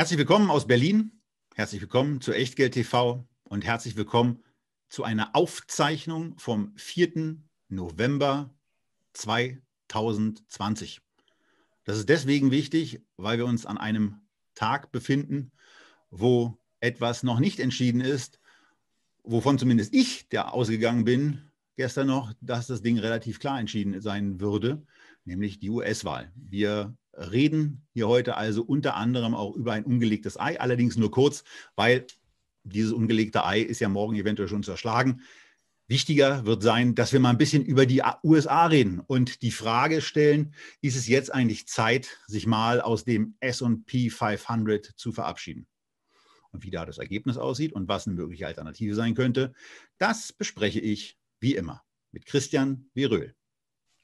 Herzlich willkommen aus Berlin, herzlich willkommen zu Echtgeld TV und herzlich willkommen zu einer Aufzeichnung vom 4. November 2020. Das ist deswegen wichtig, weil wir uns an einem Tag befinden, wo etwas noch nicht entschieden ist, wovon zumindest ich der ausgegangen bin, gestern noch, dass das Ding relativ klar entschieden sein würde, nämlich die US-Wahl. Wir reden hier heute also unter anderem auch über ein ungelegtes Ei, allerdings nur kurz, weil dieses ungelegte Ei ist ja morgen eventuell schon zerschlagen. Wichtiger wird sein, dass wir mal ein bisschen über die USA reden und die Frage stellen, ist es jetzt eigentlich Zeit, sich mal aus dem SP 500 zu verabschieden? Und wie da das Ergebnis aussieht und was eine mögliche Alternative sein könnte, das bespreche ich wie immer mit Christian Veröhl.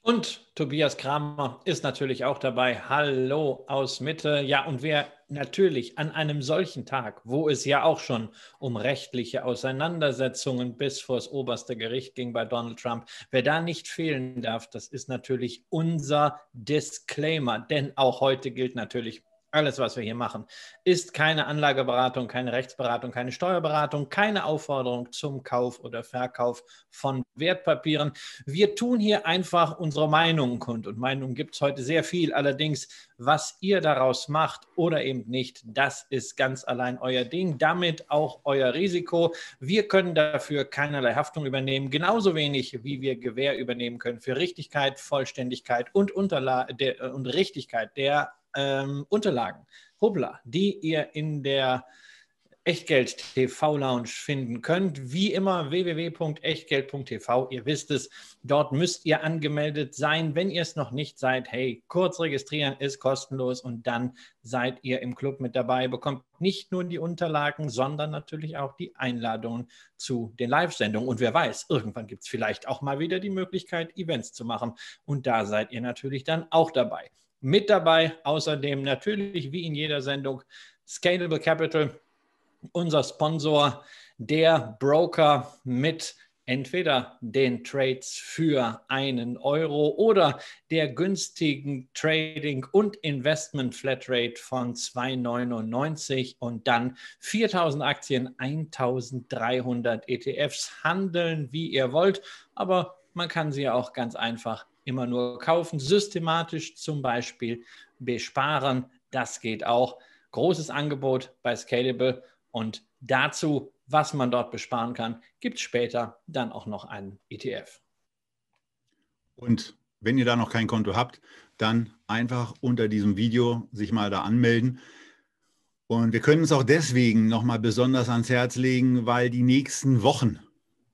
Und Tobias Kramer ist natürlich auch dabei. Hallo aus Mitte. Ja, und wer natürlich an einem solchen Tag, wo es ja auch schon um rechtliche Auseinandersetzungen bis vor das oberste Gericht ging bei Donald Trump, wer da nicht fehlen darf, das ist natürlich unser Disclaimer. Denn auch heute gilt natürlich alles, was wir hier machen, ist keine Anlageberatung, keine Rechtsberatung, keine Steuerberatung, keine Aufforderung zum Kauf oder Verkauf von Wertpapieren. Wir tun hier einfach unsere Meinung kund und Meinung gibt es heute sehr viel. Allerdings, was ihr daraus macht oder eben nicht, das ist ganz allein euer Ding, damit auch euer Risiko. Wir können dafür keinerlei Haftung übernehmen, genauso wenig wie wir Gewähr übernehmen können für Richtigkeit, Vollständigkeit und, Unterla äh, und Richtigkeit der ähm, Unterlagen, hoppla, die ihr in der Echtgeld TV Lounge finden könnt. Wie immer www.echtgeld.tv. Ihr wisst es, dort müsst ihr angemeldet sein. Wenn ihr es noch nicht seid, hey, kurz registrieren ist kostenlos und dann seid ihr im Club mit dabei. Bekommt nicht nur die Unterlagen, sondern natürlich auch die Einladungen zu den Live-Sendungen. Und wer weiß, irgendwann gibt es vielleicht auch mal wieder die Möglichkeit, Events zu machen. Und da seid ihr natürlich dann auch dabei mit dabei. Außerdem natürlich, wie in jeder Sendung, Scalable Capital, unser Sponsor, der Broker mit entweder den Trades für einen Euro oder der günstigen Trading- und Investment-Flatrate von 2,99 und dann 4000 Aktien, 1300 ETFs handeln, wie ihr wollt. Aber man kann sie auch ganz einfach immer nur kaufen, systematisch zum Beispiel besparen, das geht auch. Großes Angebot bei Scalable und dazu, was man dort besparen kann, gibt es später dann auch noch einen ETF. Und wenn ihr da noch kein Konto habt, dann einfach unter diesem Video sich mal da anmelden. Und wir können es auch deswegen nochmal besonders ans Herz legen, weil die nächsten Wochen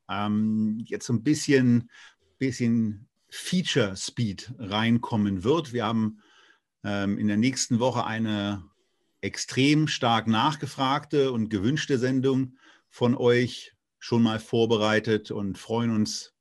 ähm, jetzt so ein bisschen, bisschen Feature Speed reinkommen wird. Wir haben ähm, in der nächsten Woche eine extrem stark nachgefragte und gewünschte Sendung von euch schon mal vorbereitet und freuen uns,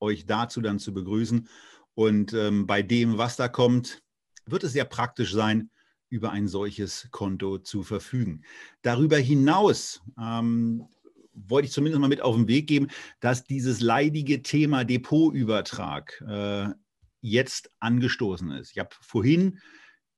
euch dazu dann zu begrüßen. Und ähm, bei dem, was da kommt, wird es sehr praktisch sein, über ein solches Konto zu verfügen. Darüber hinaus ähm, wollte ich zumindest mal mit auf den Weg geben, dass dieses leidige Thema Depotübertrag äh, jetzt angestoßen ist. Ich habe vorhin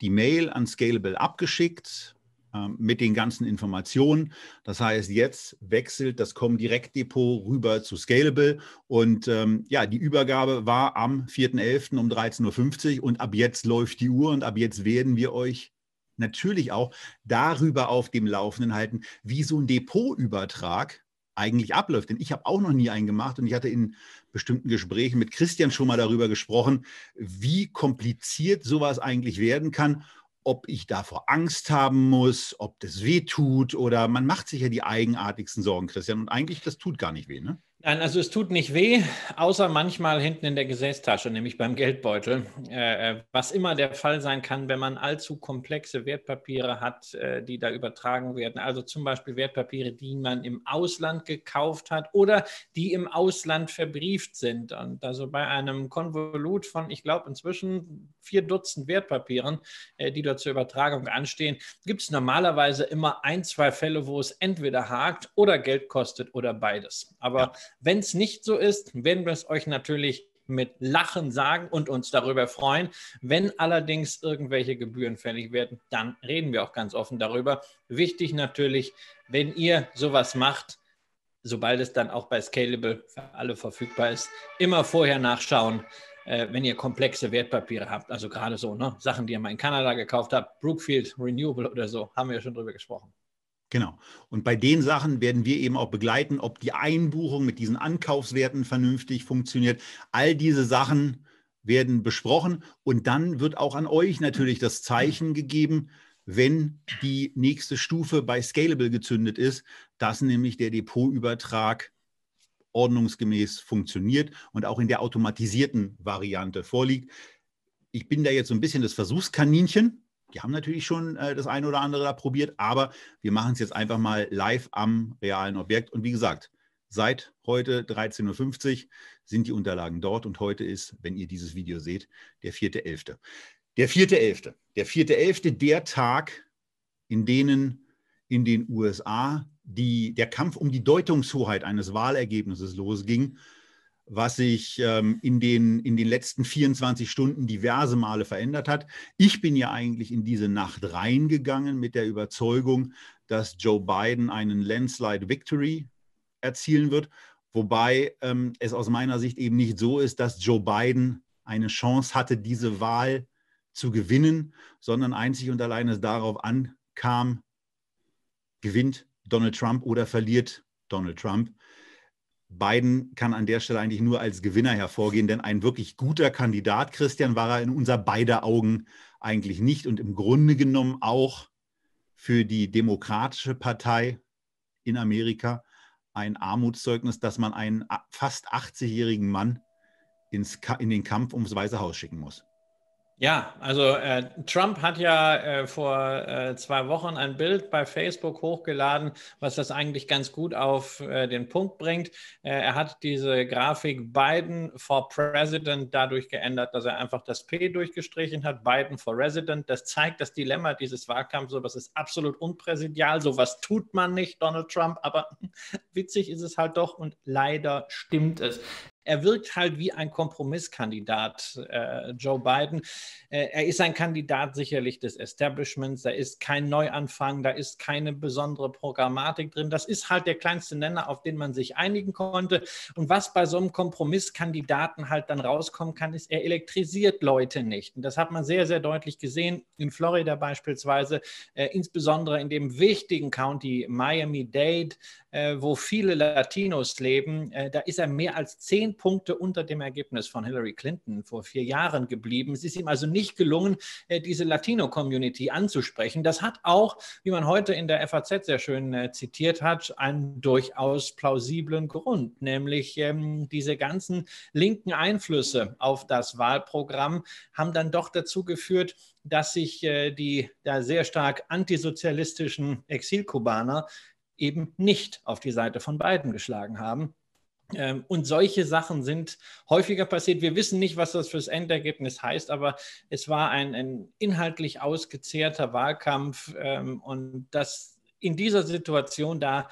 die Mail an Scalable abgeschickt ähm, mit den ganzen Informationen. Das heißt, jetzt wechselt das Comdirect-Depot rüber zu Scalable. Und ähm, ja, die Übergabe war am 4.11. um 13.50 Uhr und ab jetzt läuft die Uhr und ab jetzt werden wir euch natürlich auch darüber auf dem Laufenden halten, wie so ein Depotübertrag eigentlich abläuft. Denn ich habe auch noch nie einen gemacht und ich hatte in bestimmten Gesprächen mit Christian schon mal darüber gesprochen, wie kompliziert sowas eigentlich werden kann, ob ich davor Angst haben muss, ob das weh tut oder man macht sich ja die eigenartigsten Sorgen, Christian. Und eigentlich, das tut gar nicht weh, ne? Nein, also es tut nicht weh, außer manchmal hinten in der Gesäßtasche, nämlich beim Geldbeutel. Äh, äh, was immer der Fall sein kann, wenn man allzu komplexe Wertpapiere hat, äh, die da übertragen werden. Also zum Beispiel Wertpapiere, die man im Ausland gekauft hat oder die im Ausland verbrieft sind. Und also bei einem Konvolut von, ich glaube, inzwischen vier Dutzend Wertpapieren, äh, die dort zur Übertragung anstehen, gibt es normalerweise immer ein, zwei Fälle, wo es entweder hakt oder Geld kostet oder beides. Aber ja. Wenn es nicht so ist, werden wir es euch natürlich mit Lachen sagen und uns darüber freuen. Wenn allerdings irgendwelche Gebühren fällig werden, dann reden wir auch ganz offen darüber. Wichtig natürlich, wenn ihr sowas macht, sobald es dann auch bei Scalable für alle verfügbar ist, immer vorher nachschauen, äh, wenn ihr komplexe Wertpapiere habt. Also gerade so, ne? Sachen, die ihr mal in Kanada gekauft habt, Brookfield, Renewable oder so, haben wir ja schon drüber gesprochen. Genau. Und bei den Sachen werden wir eben auch begleiten, ob die Einbuchung mit diesen Ankaufswerten vernünftig funktioniert. All diese Sachen werden besprochen und dann wird auch an euch natürlich das Zeichen gegeben, wenn die nächste Stufe bei Scalable gezündet ist, dass nämlich der Depotübertrag ordnungsgemäß funktioniert und auch in der automatisierten Variante vorliegt. Ich bin da jetzt so ein bisschen das Versuchskaninchen, die haben natürlich schon äh, das eine oder andere da probiert, aber wir machen es jetzt einfach mal live am realen Objekt. Und wie gesagt, seit heute 13.50 Uhr sind die Unterlagen dort und heute ist, wenn ihr dieses Video seht, der 4.11. Der 4.11. Der 4.11. der Tag, in denen in den USA die, der Kampf um die Deutungshoheit eines Wahlergebnisses losging was sich ähm, in, den, in den letzten 24 Stunden diverse Male verändert hat. Ich bin ja eigentlich in diese Nacht reingegangen mit der Überzeugung, dass Joe Biden einen Landslide Victory erzielen wird, wobei ähm, es aus meiner Sicht eben nicht so ist, dass Joe Biden eine Chance hatte, diese Wahl zu gewinnen, sondern einzig und allein es darauf ankam, gewinnt Donald Trump oder verliert Donald Trump. Biden kann an der Stelle eigentlich nur als Gewinner hervorgehen, denn ein wirklich guter Kandidat, Christian, war er in unser beider Augen eigentlich nicht und im Grunde genommen auch für die Demokratische Partei in Amerika ein Armutszeugnis, dass man einen fast 80-jährigen Mann ins, in den Kampf ums Weiße Haus schicken muss. Ja, also äh, Trump hat ja äh, vor äh, zwei Wochen ein Bild bei Facebook hochgeladen, was das eigentlich ganz gut auf äh, den Punkt bringt. Äh, er hat diese Grafik Biden for President dadurch geändert, dass er einfach das P durchgestrichen hat, Biden for Resident. Das zeigt das Dilemma dieses Wahlkampfs. So, was ist absolut unpräsidial. So was tut man nicht, Donald Trump. Aber witzig ist es halt doch und leider stimmt es. Er wirkt halt wie ein Kompromisskandidat, äh, Joe Biden. Äh, er ist ein Kandidat sicherlich des Establishments. Da ist kein Neuanfang, da ist keine besondere Programmatik drin. Das ist halt der kleinste Nenner, auf den man sich einigen konnte. Und was bei so einem Kompromisskandidaten halt dann rauskommen kann, ist, er elektrisiert Leute nicht. Und das hat man sehr, sehr deutlich gesehen in Florida beispielsweise, äh, insbesondere in dem wichtigen County Miami-Dade, äh, wo viele Latinos leben. Äh, da ist er mehr als 10 Punkte unter dem Ergebnis von Hillary Clinton vor vier Jahren geblieben. Es ist ihm also nicht gelungen, äh, diese Latino-Community anzusprechen. Das hat auch, wie man heute in der FAZ sehr schön äh, zitiert hat, einen durchaus plausiblen Grund, nämlich ähm, diese ganzen linken Einflüsse auf das Wahlprogramm haben dann doch dazu geführt, dass sich äh, die da sehr stark antisozialistischen Exilkubaner eben nicht auf die Seite von Biden geschlagen haben. Ähm, und solche Sachen sind häufiger passiert. Wir wissen nicht, was das fürs Endergebnis heißt, aber es war ein, ein inhaltlich ausgezehrter Wahlkampf ähm, und dass in dieser Situation da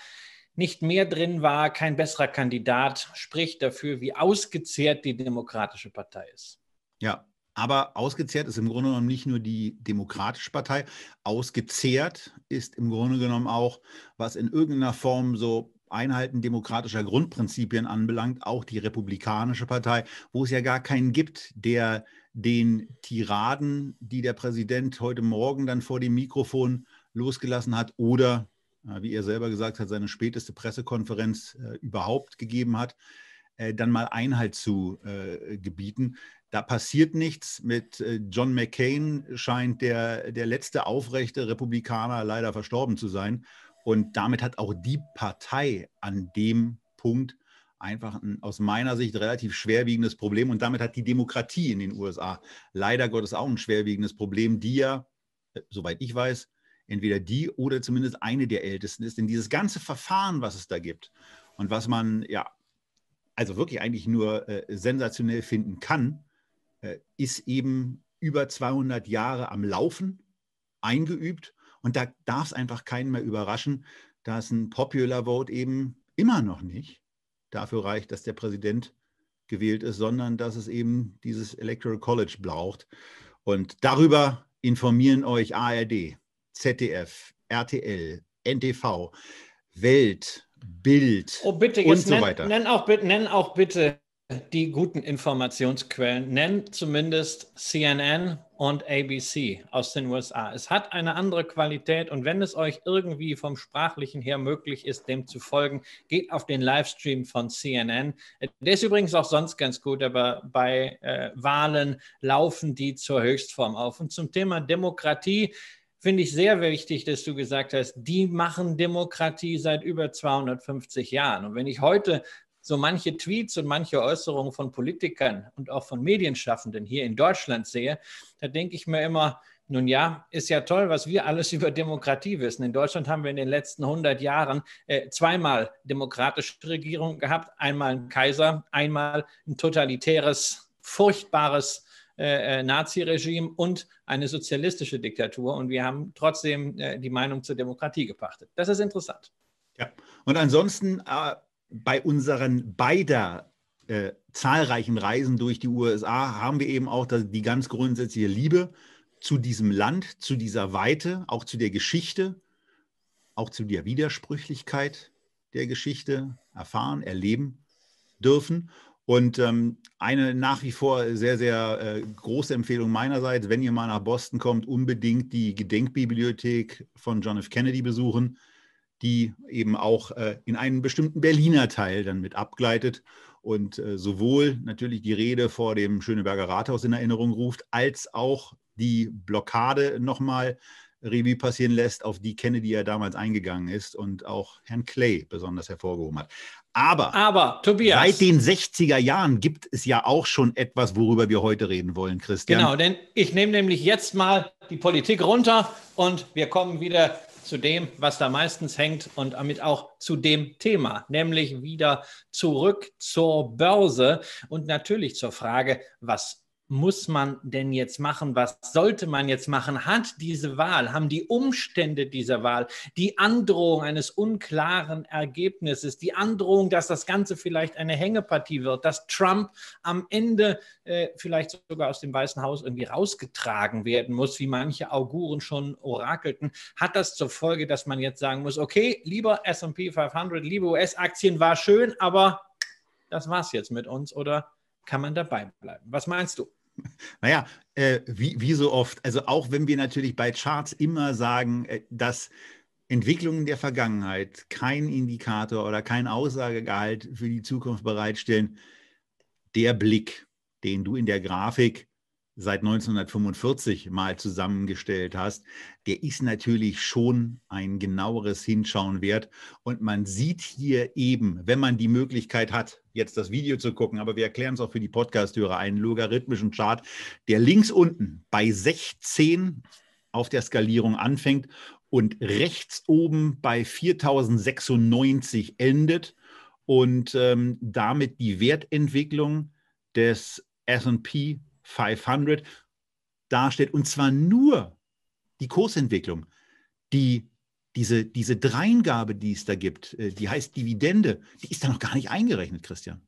nicht mehr drin war, kein besserer Kandidat spricht dafür, wie ausgezehrt die Demokratische Partei ist. Ja, aber ausgezehrt ist im Grunde genommen nicht nur die Demokratische Partei, ausgezehrt ist im Grunde genommen auch, was in irgendeiner Form so Einhalten demokratischer Grundprinzipien anbelangt, auch die Republikanische Partei, wo es ja gar keinen gibt, der den Tiraden, die der Präsident heute Morgen dann vor dem Mikrofon losgelassen hat oder, äh, wie er selber gesagt hat, seine späteste Pressekonferenz äh, überhaupt gegeben hat, äh, dann mal Einhalt zu äh, gebieten. Da passiert nichts. Mit äh, John McCain scheint der, der letzte aufrechte Republikaner leider verstorben zu sein. Und damit hat auch die Partei an dem Punkt einfach ein aus meiner Sicht relativ schwerwiegendes Problem. Und damit hat die Demokratie in den USA leider Gottes auch ein schwerwiegendes Problem, die ja, äh, soweit ich weiß, entweder die oder zumindest eine der ältesten ist. Denn dieses ganze Verfahren, was es da gibt und was man ja also wirklich eigentlich nur äh, sensationell finden kann, äh, ist eben über 200 Jahre am Laufen eingeübt und da darf es einfach keinen mehr überraschen, dass ein Popular Vote eben immer noch nicht dafür reicht, dass der Präsident gewählt ist, sondern dass es eben dieses Electoral College braucht. Und darüber informieren euch ARD, ZDF, RTL, NTV, Welt, Bild oh, bitte, und so nenn, weiter. Nenn auch, nenn auch bitte die guten Informationsquellen nennen, zumindest CNN und ABC aus den USA. Es hat eine andere Qualität und wenn es euch irgendwie vom sprachlichen her möglich ist, dem zu folgen, geht auf den Livestream von CNN. Der ist übrigens auch sonst ganz gut, aber bei äh, Wahlen laufen die zur Höchstform auf. Und zum Thema Demokratie finde ich sehr wichtig, dass du gesagt hast, die machen Demokratie seit über 250 Jahren. Und wenn ich heute so manche Tweets und manche Äußerungen von Politikern und auch von Medienschaffenden hier in Deutschland sehe, da denke ich mir immer, nun ja, ist ja toll, was wir alles über Demokratie wissen. In Deutschland haben wir in den letzten 100 Jahren äh, zweimal demokratische Regierungen gehabt, einmal einen Kaiser, einmal ein totalitäres, furchtbares äh, äh, Naziregime und eine sozialistische Diktatur. Und wir haben trotzdem äh, die Meinung zur Demokratie gepachtet. Das ist interessant. Ja, und ansonsten äh, bei unseren beider äh, zahlreichen Reisen durch die USA haben wir eben auch die ganz grundsätzliche Liebe zu diesem Land, zu dieser Weite, auch zu der Geschichte, auch zu der Widersprüchlichkeit der Geschichte erfahren, erleben dürfen. Und ähm, eine nach wie vor sehr, sehr äh, große Empfehlung meinerseits, wenn ihr mal nach Boston kommt, unbedingt die Gedenkbibliothek von John F. Kennedy besuchen die eben auch äh, in einen bestimmten Berliner Teil dann mit abgleitet und äh, sowohl natürlich die Rede vor dem Schöneberger Rathaus in Erinnerung ruft, als auch die Blockade nochmal Revue passieren lässt, auf die Kennedy ja damals eingegangen ist und auch Herrn Clay besonders hervorgehoben hat. Aber, Aber Tobias, seit den 60er Jahren gibt es ja auch schon etwas, worüber wir heute reden wollen, Christian. Genau, denn ich nehme nämlich jetzt mal die Politik runter und wir kommen wieder zu dem, was da meistens hängt und damit auch zu dem Thema, nämlich wieder zurück zur Börse und natürlich zur Frage, was muss man denn jetzt machen? Was sollte man jetzt machen? Hat diese Wahl, haben die Umstände dieser Wahl, die Androhung eines unklaren Ergebnisses, die Androhung, dass das Ganze vielleicht eine Hängepartie wird, dass Trump am Ende äh, vielleicht sogar aus dem Weißen Haus irgendwie rausgetragen werden muss, wie manche Auguren schon orakelten, hat das zur Folge, dass man jetzt sagen muss, okay, lieber SP 500, liebe US-Aktien, war schön, aber das war's jetzt mit uns oder kann man dabei bleiben? Was meinst du? Naja, äh, wie, wie so oft. Also auch wenn wir natürlich bei Charts immer sagen, äh, dass Entwicklungen der Vergangenheit kein Indikator oder kein Aussagegehalt für die Zukunft bereitstellen, der Blick, den du in der Grafik seit 1945 mal zusammengestellt hast, der ist natürlich schon ein genaueres Hinschauen wert. Und man sieht hier eben, wenn man die Möglichkeit hat, jetzt das Video zu gucken, aber wir erklären es auch für die Podcasthörer, einen logarithmischen Chart, der links unten bei 16 auf der Skalierung anfängt und rechts oben bei 4096 endet und ähm, damit die Wertentwicklung des SP 500 dasteht. Und zwar nur die Kursentwicklung, die diese, diese Dreingabe, die es da gibt, äh, die heißt Dividende, die ist da noch gar nicht eingerechnet, Christian.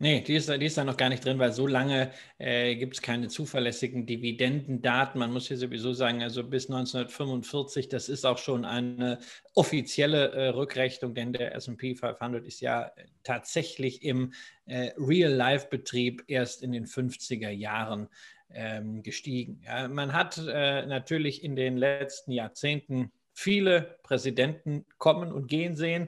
Nee, die ist, die ist da noch gar nicht drin, weil so lange äh, gibt es keine zuverlässigen Dividendendaten. Man muss hier sowieso sagen, also bis 1945, das ist auch schon eine offizielle äh, Rückrechnung, denn der SP 500 ist ja tatsächlich im äh, Real-Life-Betrieb erst in den 50er Jahren ähm, gestiegen. Ja, man hat äh, natürlich in den letzten Jahrzehnten viele Präsidenten kommen und gehen sehen,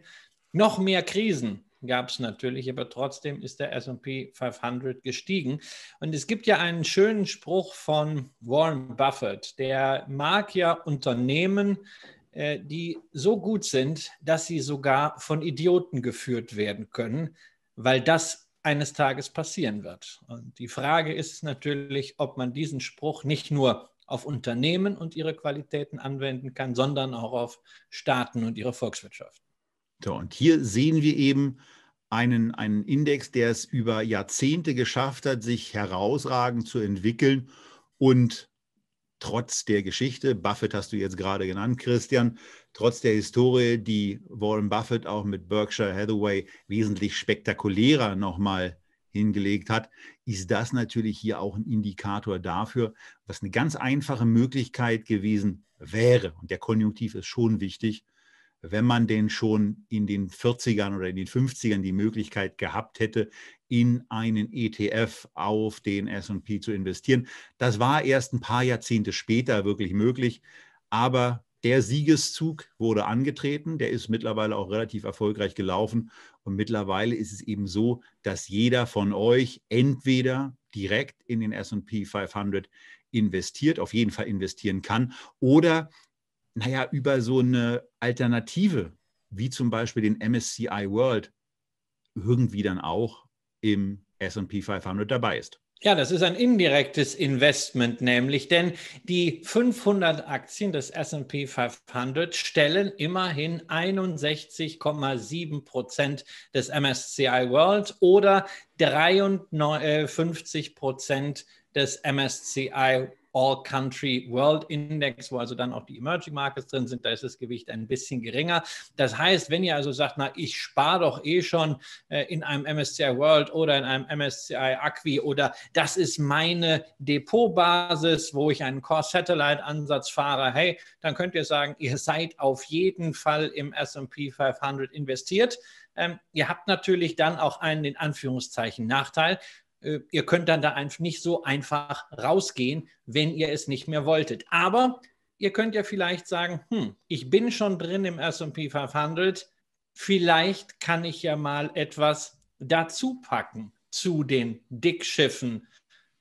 noch mehr Krisen gab es natürlich, aber trotzdem ist der SP 500 gestiegen. Und es gibt ja einen schönen Spruch von Warren Buffett, der mag ja Unternehmen, äh, die so gut sind, dass sie sogar von Idioten geführt werden können, weil das eines Tages passieren wird. Und die Frage ist natürlich, ob man diesen Spruch nicht nur auf Unternehmen und ihre Qualitäten anwenden kann, sondern auch auf Staaten und ihre Volkswirtschaft. So, und hier sehen wir eben einen, einen Index, der es über Jahrzehnte geschafft hat, sich herausragend zu entwickeln und trotz der Geschichte, Buffett hast du jetzt gerade genannt, Christian, trotz der Historie, die Warren Buffett auch mit Berkshire Hathaway wesentlich spektakulärer nochmal hingelegt hat, ist das natürlich hier auch ein Indikator dafür, was eine ganz einfache Möglichkeit gewesen wäre. Und der Konjunktiv ist schon wichtig, wenn man denn schon in den 40ern oder in den 50ern die Möglichkeit gehabt hätte, in einen ETF auf den SP zu investieren. Das war erst ein paar Jahrzehnte später wirklich möglich, aber der Siegeszug wurde angetreten, der ist mittlerweile auch relativ erfolgreich gelaufen und mittlerweile ist es eben so, dass jeder von euch entweder direkt in den SP 500 investiert, auf jeden Fall investieren kann oder naja, über so eine Alternative, wie zum Beispiel den MSCI World, irgendwie dann auch im SP 500 dabei ist. Ja, das ist ein indirektes Investment nämlich, denn die 500 Aktien des S&P 500 stellen immerhin 61,7 Prozent des MSCI World oder 53 äh, Prozent des MSCI All Country World Index, wo also dann auch die Emerging Markets drin sind, da ist das Gewicht ein bisschen geringer. Das heißt, wenn ihr also sagt, na, ich spare doch eh schon äh, in einem MSCI World oder in einem MSCI Acqui oder das ist meine Depotbasis, wo ich einen Core Satellite Ansatz fahre, hey, dann könnt ihr sagen, ihr seid auf jeden Fall im S&P 500 investiert. Ähm, ihr habt natürlich dann auch einen in Anführungszeichen Nachteil, äh, ihr könnt dann da einfach nicht so einfach rausgehen, wenn ihr es nicht mehr wolltet. Aber ihr könnt ja vielleicht sagen, hm, ich bin schon drin im S&P 500, vielleicht kann ich ja mal etwas dazu packen zu den Dickschiffen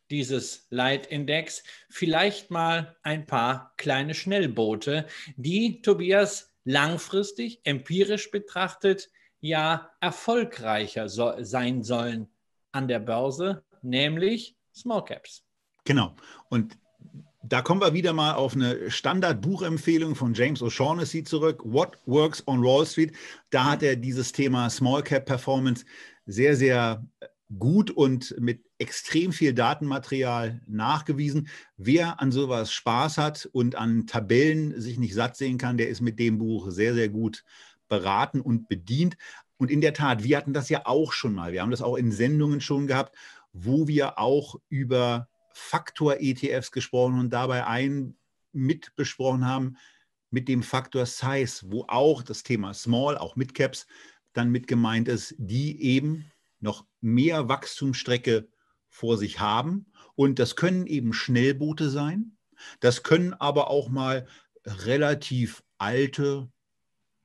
dieses Leitindex. Vielleicht mal ein paar kleine Schnellboote, die Tobias langfristig empirisch betrachtet ja erfolgreicher so sein sollen an der Börse, nämlich Small Caps. Genau. Und da kommen wir wieder mal auf eine Standardbuchempfehlung von James O'Shaughnessy zurück. What Works on Wall Street. Da hat er dieses Thema Small Cap Performance sehr, sehr gut und mit extrem viel Datenmaterial nachgewiesen. Wer an sowas Spaß hat und an Tabellen sich nicht satt sehen kann, der ist mit dem Buch sehr, sehr gut beraten und bedient. Und in der Tat, wir hatten das ja auch schon mal. Wir haben das auch in Sendungen schon gehabt, wo wir auch über Faktor-ETFs gesprochen und dabei einen mit besprochen haben mit dem Faktor Size, wo auch das Thema Small, auch Mid-Caps, dann mit gemeint ist, die eben noch mehr Wachstumsstrecke vor sich haben. Und das können eben Schnellboote sein. Das können aber auch mal relativ alte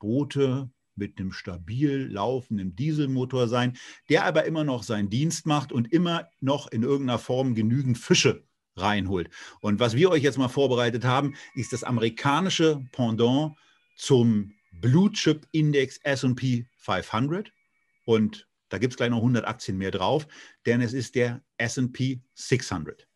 Boote, mit einem stabil laufenden Dieselmotor sein, der aber immer noch seinen Dienst macht und immer noch in irgendeiner Form genügend Fische reinholt. Und was wir euch jetzt mal vorbereitet haben, ist das amerikanische Pendant zum Blue Chip Index SP 500. Und da gibt es gleich noch 100 Aktien mehr drauf, denn es ist der SP 600.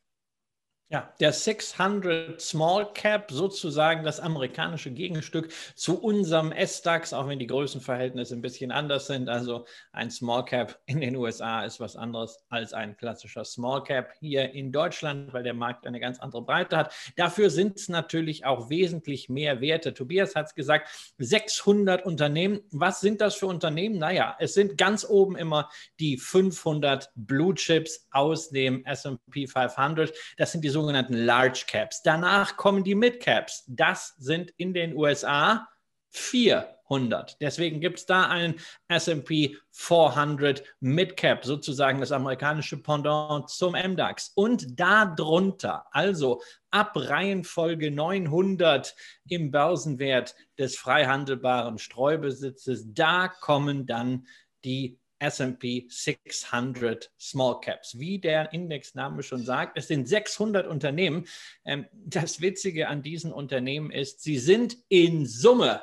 Ja, der 600 Small Cap, sozusagen das amerikanische Gegenstück zu unserem S-DAX, auch wenn die Größenverhältnisse ein bisschen anders sind. Also ein Small Cap in den USA ist was anderes als ein klassischer Small Cap hier in Deutschland, weil der Markt eine ganz andere Breite hat. Dafür sind es natürlich auch wesentlich mehr Werte. Tobias hat es gesagt, 600 Unternehmen. Was sind das für Unternehmen? Naja, es sind ganz oben immer die 500 Blue Chips aus dem S&P 500. Das sind die sogenannten Large Caps. Danach kommen die Mid Caps. Das sind in den USA 400. Deswegen gibt es da einen SP 400 Mid Cap, sozusagen das amerikanische Pendant zum MDAX. Und darunter, also ab Reihenfolge 900 im Börsenwert des frei handelbaren Streubesitzes, da kommen dann die SP 600 Small Caps. Wie der Indexname schon sagt, es sind 600 Unternehmen. Ähm, das Witzige an diesen Unternehmen ist, sie sind in Summe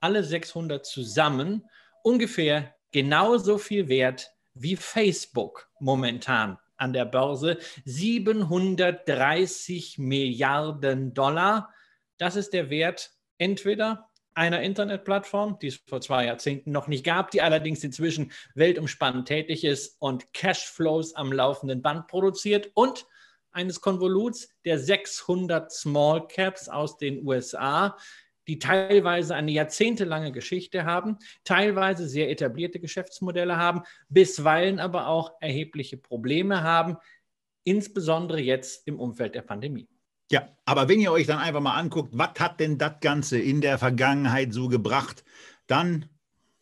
alle 600 zusammen ungefähr genauso viel wert wie Facebook momentan an der Börse. 730 Milliarden Dollar. Das ist der Wert entweder einer Internetplattform, die es vor zwei Jahrzehnten noch nicht gab, die allerdings inzwischen weltumspannend tätig ist und Cashflows am laufenden Band produziert und eines Konvoluts der 600 Small Caps aus den USA, die teilweise eine jahrzehntelange Geschichte haben, teilweise sehr etablierte Geschäftsmodelle haben, bisweilen aber auch erhebliche Probleme haben, insbesondere jetzt im Umfeld der Pandemie. Ja, aber wenn ihr euch dann einfach mal anguckt, was hat denn das Ganze in der Vergangenheit so gebracht, dann,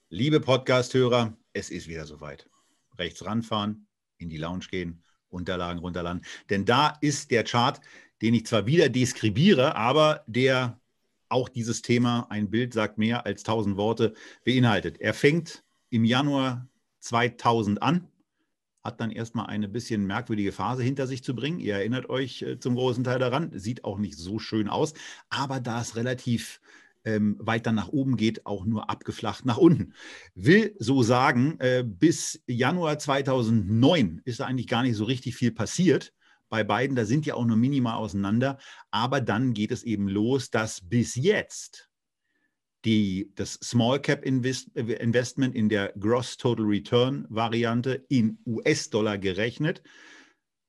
liebe Podcast-Hörer, es ist wieder soweit. Rechts ranfahren, in die Lounge gehen, Unterlagen runterladen. Denn da ist der Chart, den ich zwar wieder deskribiere, aber der auch dieses Thema, ein Bild sagt mehr als tausend Worte, beinhaltet. Er fängt im Januar 2000 an hat dann erstmal eine bisschen merkwürdige Phase hinter sich zu bringen. Ihr erinnert euch äh, zum großen Teil daran, sieht auch nicht so schön aus, aber da es relativ ähm, weiter nach oben geht, auch nur abgeflacht nach unten. Will so sagen, äh, bis Januar 2009 ist da eigentlich gar nicht so richtig viel passiert bei beiden. Da sind ja auch nur minimal auseinander. Aber dann geht es eben los, dass bis jetzt die, das Small Cap Invest, Investment in der Gross Total Return Variante in US-Dollar gerechnet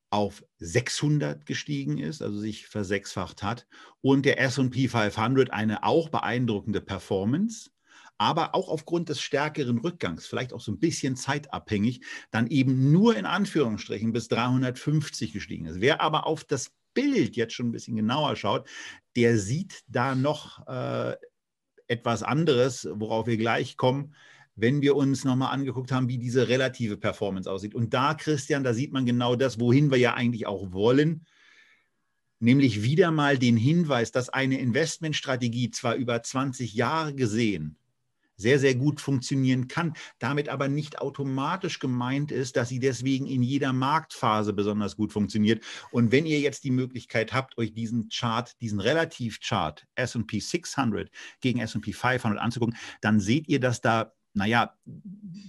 auf 600 gestiegen ist, also sich versechsfacht hat. Und der SP 500 eine auch beeindruckende Performance, aber auch aufgrund des stärkeren Rückgangs, vielleicht auch so ein bisschen zeitabhängig, dann eben nur in Anführungsstrichen bis 350 gestiegen ist. Wer aber auf das Bild jetzt schon ein bisschen genauer schaut, der sieht da noch äh, etwas anderes, worauf wir gleich kommen, wenn wir uns nochmal angeguckt haben, wie diese relative Performance aussieht. Und da, Christian, da sieht man genau das, wohin wir ja eigentlich auch wollen, nämlich wieder mal den Hinweis, dass eine Investmentstrategie zwar über 20 Jahre gesehen sehr, sehr gut funktionieren kann, damit aber nicht automatisch gemeint ist, dass sie deswegen in jeder Marktphase besonders gut funktioniert. Und wenn ihr jetzt die Möglichkeit habt, euch diesen Chart, diesen Relativchart SP 600 gegen SP 500 anzugucken, dann seht ihr, dass da, naja,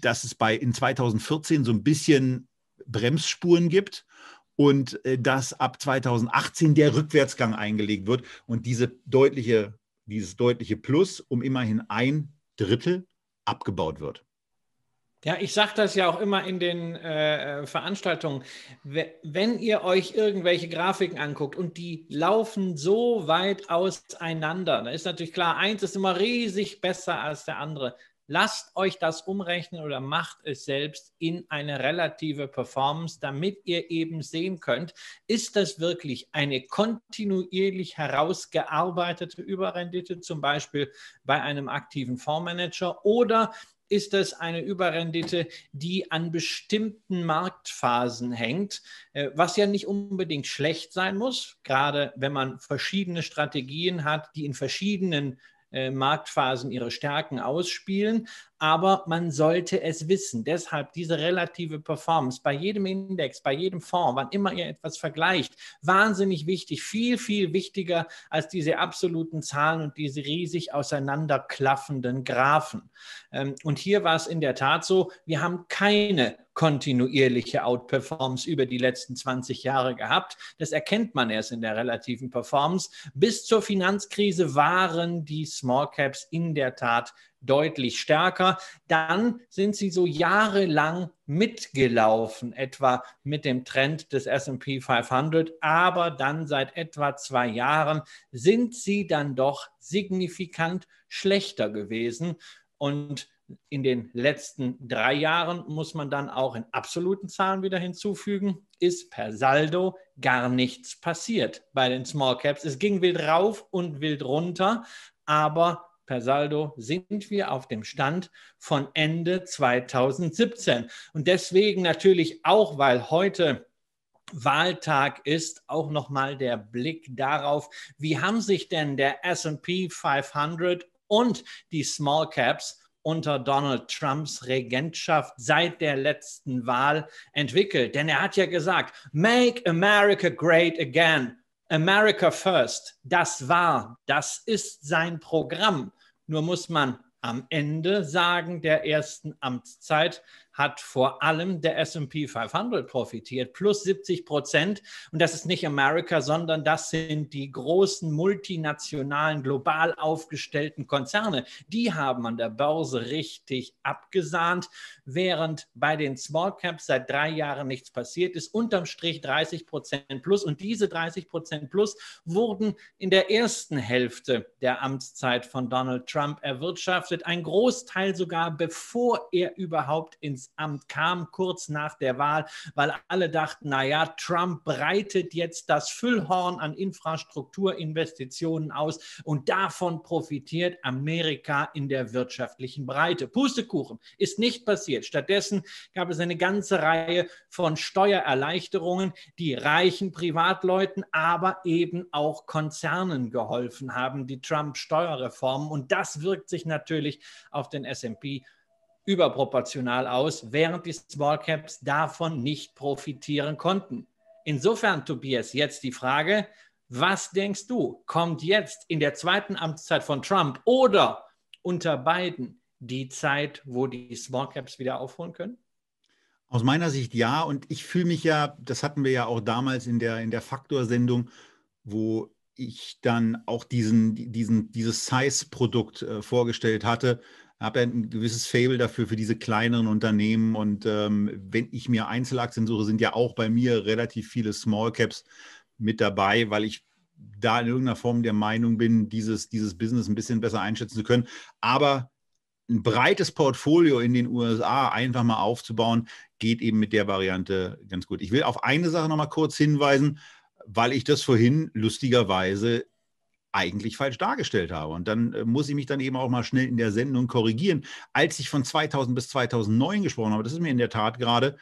dass es bei in 2014 so ein bisschen Bremsspuren gibt und äh, dass ab 2018 der Rückwärtsgang eingelegt wird und diese deutliche, dieses deutliche Plus um immerhin ein Drittel abgebaut wird. Ja, ich sage das ja auch immer in den äh, äh Veranstaltungen. Wenn ihr euch irgendwelche Grafiken anguckt und die laufen so weit auseinander, dann ist natürlich klar, eins ist immer riesig besser als der andere. Lasst euch das umrechnen oder macht es selbst in eine relative Performance, damit ihr eben sehen könnt, ist das wirklich eine kontinuierlich herausgearbeitete Überrendite, zum Beispiel bei einem aktiven Fondsmanager oder ist das eine Überrendite, die an bestimmten Marktphasen hängt, äh, was ja nicht unbedingt schlecht sein muss, gerade wenn man verschiedene Strategien hat, die in verschiedenen äh, Marktphasen ihre Stärken ausspielen aber man sollte es wissen. Deshalb diese relative Performance bei jedem Index, bei jedem Fonds, wann immer ihr etwas vergleicht, wahnsinnig wichtig, viel, viel wichtiger als diese absoluten Zahlen und diese riesig auseinanderklaffenden Graphen. Ähm, und hier war es in der Tat so, wir haben keine kontinuierliche Outperformance über die letzten 20 Jahre gehabt. Das erkennt man erst in der relativen Performance. Bis zur Finanzkrise waren die Small Caps in der Tat deutlich stärker. Dann sind sie so jahrelang mitgelaufen, etwa mit dem Trend des SP 500. Aber dann seit etwa zwei Jahren sind sie dann doch signifikant schlechter gewesen. Und in den letzten drei Jahren muss man dann auch in absoluten Zahlen wieder hinzufügen, ist per Saldo gar nichts passiert bei den Small Caps. Es ging wild rauf und wild runter, aber per Saldo sind wir auf dem Stand von Ende 2017. Und deswegen natürlich auch, weil heute Wahltag ist, auch nochmal der Blick darauf, wie haben sich denn der SP 500 und die Small Caps unter Donald Trumps Regentschaft seit der letzten Wahl entwickelt. Denn er hat ja gesagt, Make America Great Again, America First, das war, das ist sein Programm. Nur muss man am Ende sagen der ersten Amtszeit, hat vor allem der SP 500 profitiert, plus 70 Prozent. Und das ist nicht America, sondern das sind die großen multinationalen, global aufgestellten Konzerne. Die haben an der Börse richtig abgesahnt, während bei den Small Caps seit drei Jahren nichts passiert ist. Unterm Strich 30 Prozent plus. Und diese 30 Prozent plus wurden in der ersten Hälfte der Amtszeit von Donald Trump erwirtschaftet. Ein Großteil sogar, bevor er überhaupt ins ins Amt kam, kurz nach der Wahl, weil alle dachten, naja, Trump breitet jetzt das Füllhorn an Infrastrukturinvestitionen aus und davon profitiert Amerika in der wirtschaftlichen Breite. Pustekuchen ist nicht passiert. Stattdessen gab es eine ganze Reihe von Steuererleichterungen, die reichen Privatleuten, aber eben auch Konzernen geholfen haben, die Trump-Steuerreformen. Und das wirkt sich natürlich auf den SP überproportional aus, während die Small Caps davon nicht profitieren konnten. Insofern, Tobias, jetzt die Frage, was denkst du, kommt jetzt in der zweiten Amtszeit von Trump oder unter Biden die Zeit, wo die Small Caps wieder aufholen können? Aus meiner Sicht ja. Und ich fühle mich ja, das hatten wir ja auch damals in der, in der Faktor-Sendung, wo ich dann auch diesen, diesen, dieses Size-Produkt äh, vorgestellt hatte, habe ja ein gewisses Fable dafür, für diese kleineren Unternehmen. Und ähm, wenn ich mir Einzelaktien suche, sind ja auch bei mir relativ viele Small Caps mit dabei, weil ich da in irgendeiner Form der Meinung bin, dieses, dieses Business ein bisschen besser einschätzen zu können. Aber ein breites Portfolio in den USA einfach mal aufzubauen, geht eben mit der Variante ganz gut. Ich will auf eine Sache nochmal kurz hinweisen, weil ich das vorhin lustigerweise eigentlich falsch dargestellt habe. Und dann äh, muss ich mich dann eben auch mal schnell in der Sendung korrigieren. Als ich von 2000 bis 2009 gesprochen habe, das ist mir in der Tat gerade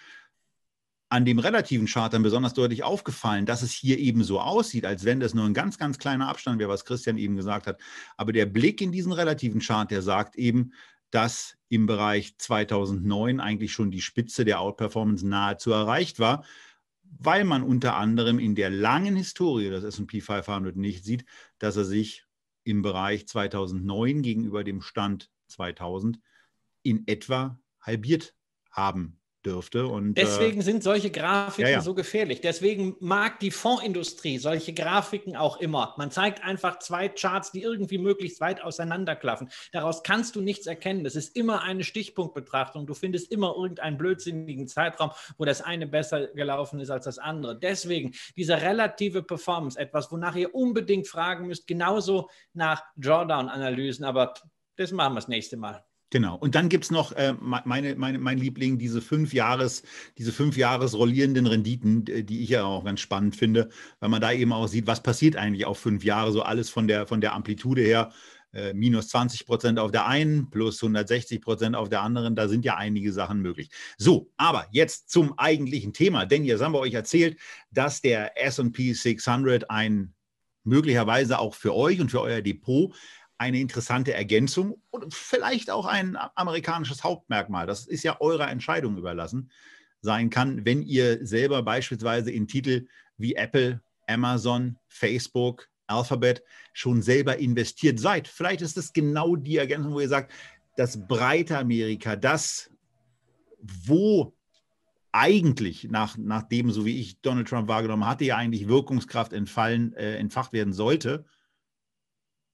an dem relativen Chart dann besonders deutlich aufgefallen, dass es hier eben so aussieht, als wenn das nur ein ganz, ganz kleiner Abstand wäre, was Christian eben gesagt hat. Aber der Blick in diesen relativen Chart, der sagt eben, dass im Bereich 2009 eigentlich schon die Spitze der Outperformance nahezu erreicht war weil man unter anderem in der langen Historie des SP 500 nicht sieht, dass er sich im Bereich 2009 gegenüber dem Stand 2000 in etwa halbiert haben dürfte. Und, äh, Deswegen äh, sind solche Grafiken ja, ja. so gefährlich. Deswegen mag die Fondsindustrie solche Grafiken auch immer. Man zeigt einfach zwei Charts, die irgendwie möglichst weit auseinanderklaffen. Daraus kannst du nichts erkennen. Das ist immer eine Stichpunktbetrachtung. Du findest immer irgendeinen blödsinnigen Zeitraum, wo das eine besser gelaufen ist als das andere. Deswegen diese relative Performance, etwas, wonach ihr unbedingt fragen müsst, genauso nach Drawdown-Analysen. Aber das machen wir das nächste Mal. Genau. Und dann gibt es noch äh, meine, meine, mein Liebling, diese fünf Jahres, diese fünf Jahres rollierenden Renditen, die ich ja auch ganz spannend finde, weil man da eben auch sieht, was passiert eigentlich auf fünf Jahre, so alles von der, von der Amplitude her. Äh, minus 20 Prozent auf der einen, plus 160 Prozent auf der anderen. Da sind ja einige Sachen möglich. So, aber jetzt zum eigentlichen Thema. Denn jetzt haben wir euch erzählt, dass der SP 600 ein möglicherweise auch für euch und für euer Depot eine interessante Ergänzung und vielleicht auch ein amerikanisches Hauptmerkmal. Das ist ja eurer Entscheidung überlassen sein kann, wenn ihr selber beispielsweise in Titel wie Apple, Amazon, Facebook, Alphabet schon selber investiert seid. Vielleicht ist das genau die Ergänzung, wo ihr sagt, das breite Amerika, das, wo eigentlich nach, nach dem, so wie ich Donald Trump wahrgenommen hatte, ja eigentlich Wirkungskraft entfallen, äh, entfacht werden sollte,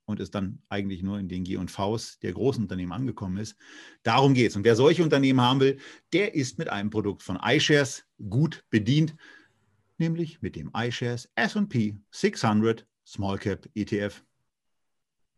und ist dann eigentlich nur in den G&Vs der großen Unternehmen angekommen ist. Darum geht es. Und wer solche Unternehmen haben will, der ist mit einem Produkt von iShares gut bedient, nämlich mit dem iShares S&P 600 Small Cap ETF.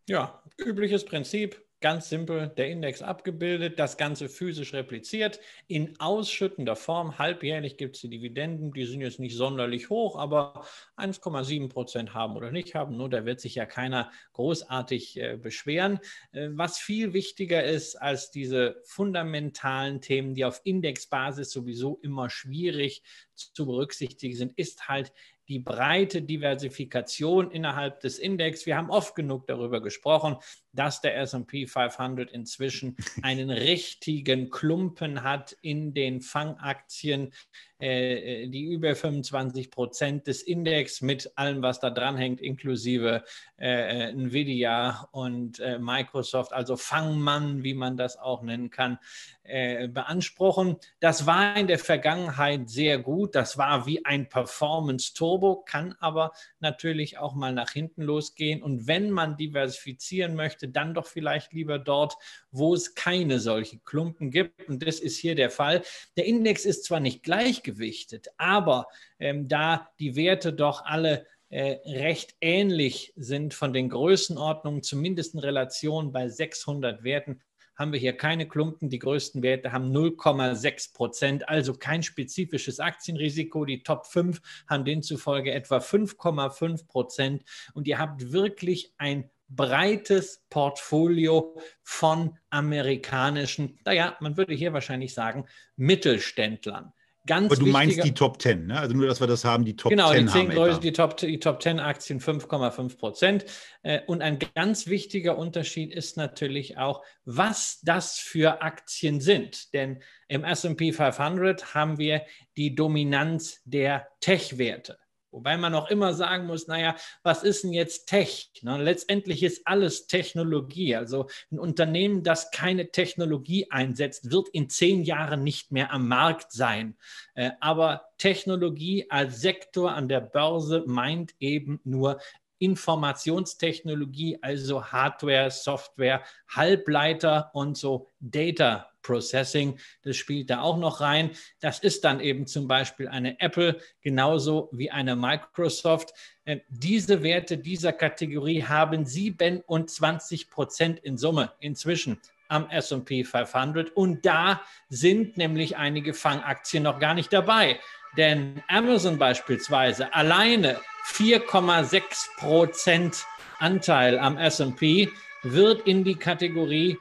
Ja, übliches Prinzip, ganz simpel der Index abgebildet, das Ganze physisch repliziert, in ausschüttender Form. Halbjährlich gibt es die Dividenden, die sind jetzt nicht sonderlich hoch, aber 1,7 Prozent haben oder nicht haben. Nur da wird sich ja keiner großartig äh, beschweren. Äh, was viel wichtiger ist als diese fundamentalen Themen, die auf Indexbasis sowieso immer schwierig zu berücksichtigen sind, ist halt die breite Diversifikation innerhalb des Index. Wir haben oft genug darüber gesprochen, dass der SP 500 inzwischen einen richtigen Klumpen hat in den Fangaktien, äh, äh die über 25 Prozent des Index mit allem, was da dranhängt, inklusive äh, äh, Nvidia und äh, Microsoft, also Fangmann, wie man das auch nennen kann, äh, beanspruchen. Das war in der Vergangenheit sehr gut. Das war wie ein Performance-Turbo, kann aber natürlich auch mal nach hinten losgehen. Und wenn man diversifizieren möchte, Gäste dann doch vielleicht lieber dort, wo es keine solchen Klumpen gibt. Und das ist hier der Fall. Der Index ist zwar nicht gleichgewichtet, aber ähm, da die Werte doch alle äh, recht ähnlich sind von den Größenordnungen, zumindest in Relation bei 600 Werten, haben wir hier keine Klumpen. Die größten Werte haben 0,6 Prozent, also kein spezifisches Aktienrisiko. Die Top 5 haben demzufolge etwa 5,5 Prozent. Und ihr habt wirklich ein breites Portfolio von amerikanischen, naja, man würde hier wahrscheinlich sagen, Mittelständlern. Ganz Aber du meinst die Top 10, ne? also nur, dass wir das haben, die Top genau, 10 die 10 haben die Top, die Top 10 Aktien 5,5 Prozent. Äh, und ein ganz wichtiger Unterschied ist natürlich auch, was das für Aktien sind. Denn im S&P 500 haben wir die Dominanz der Tech-Werte. Wobei man auch immer sagen muss, naja, was ist denn jetzt Tech? Ne? Letztendlich ist alles Technologie. Also ein Unternehmen, das keine Technologie einsetzt, wird in zehn Jahren nicht mehr am Markt sein. Äh, aber Technologie als Sektor an der Börse meint eben nur Informationstechnologie, also Hardware, Software, Halbleiter und so Data Processing, das spielt da auch noch rein. Das ist dann eben zum Beispiel eine Apple, genauso wie eine Microsoft. Äh, diese Werte dieser Kategorie haben 27 Prozent in Summe inzwischen am SP 500. Und da sind nämlich einige Fangaktien noch gar nicht dabei. Denn Amazon beispielsweise alleine 4,6 Prozent Anteil am SP wird in die Kategorie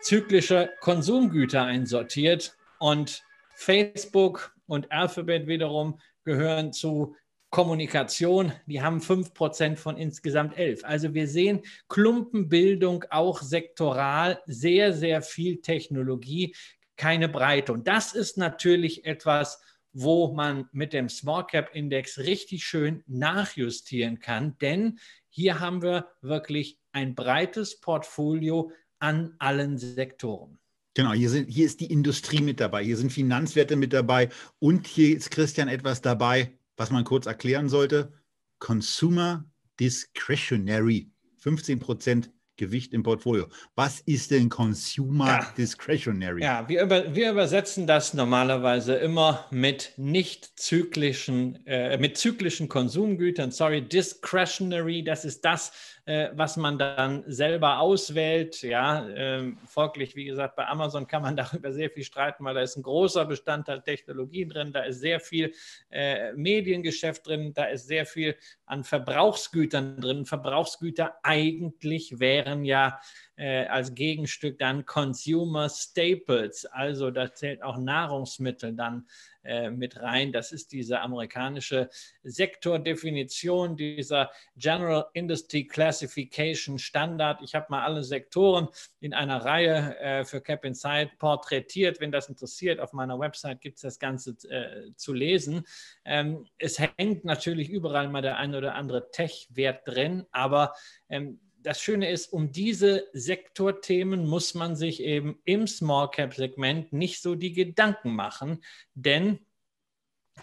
zyklische Konsumgüter einsortiert und Facebook und Alphabet wiederum gehören zu Kommunikation, die haben 5% von insgesamt 11. Also wir sehen Klumpenbildung auch sektoral, sehr, sehr viel Technologie, keine Breite. Und das ist natürlich etwas, wo man mit dem Small Cap Index richtig schön nachjustieren kann, denn hier haben wir wirklich ein breites Portfolio an allen Sektoren. Genau, hier, sind, hier ist die Industrie mit dabei, hier sind Finanzwerte mit dabei und hier ist Christian etwas dabei, was man kurz erklären sollte. Consumer Discretionary, 15 Prozent Gewicht im Portfolio. Was ist denn Consumer ja. Discretionary? Ja, wir, über, wir, übersetzen das normalerweise immer mit nicht zyklischen, äh, mit zyklischen Konsumgütern. Sorry, Discretionary, das ist das, äh, was man dann selber auswählt. Ja, ähm, folglich, wie gesagt, bei Amazon kann man darüber sehr viel streiten, weil da ist ein großer Bestandteil Technologie drin, da ist sehr viel äh, Mediengeschäft drin, da ist sehr viel an Verbrauchsgütern drin. Verbrauchsgüter eigentlich wären ja äh, als Gegenstück dann Consumer Staples, also da zählt auch Nahrungsmittel dann äh, mit rein. Das ist diese amerikanische Sektordefinition, dieser General Industry Classification Standard. Ich habe mal alle Sektoren in einer Reihe äh, für Cap Insight porträtiert. Wenn das interessiert, auf meiner Website gibt es das Ganze äh, zu lesen. Ähm, es hängt natürlich überall mal der ein oder andere Tech-Wert drin, aber ähm, das Schöne ist, um diese Sektorthemen muss man sich eben im Small Cap Segment nicht so die Gedanken machen, denn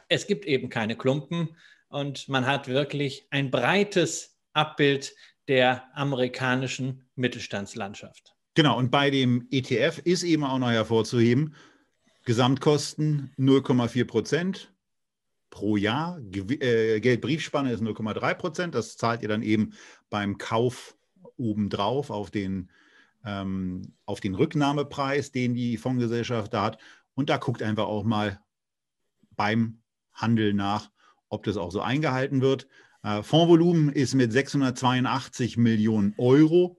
es gibt eben keine Klumpen und man hat wirklich ein breites Abbild der amerikanischen Mittelstandslandschaft. Genau, und bei dem ETF ist eben auch noch hervorzuheben, Gesamtkosten 0,4 Prozent pro Jahr, äh, Geldbriefspanne ist 0,3 Prozent, das zahlt ihr dann eben beim Kauf obendrauf auf den, ähm, auf den Rücknahmepreis, den die Fondsgesellschaft da hat. Und da guckt einfach auch mal beim Handel nach, ob das auch so eingehalten wird. Äh, Fondsvolumen ist mit 682 Millionen Euro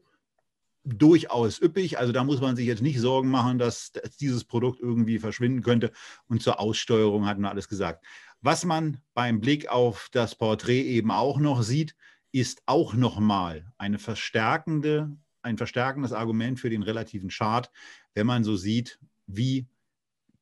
durchaus üppig. Also da muss man sich jetzt nicht Sorgen machen, dass, dass dieses Produkt irgendwie verschwinden könnte. Und zur Aussteuerung hatten wir alles gesagt. Was man beim Blick auf das Porträt eben auch noch sieht, ist auch nochmal eine verstärkende, ein verstärkendes Argument für den relativen Chart, wenn man so sieht, wie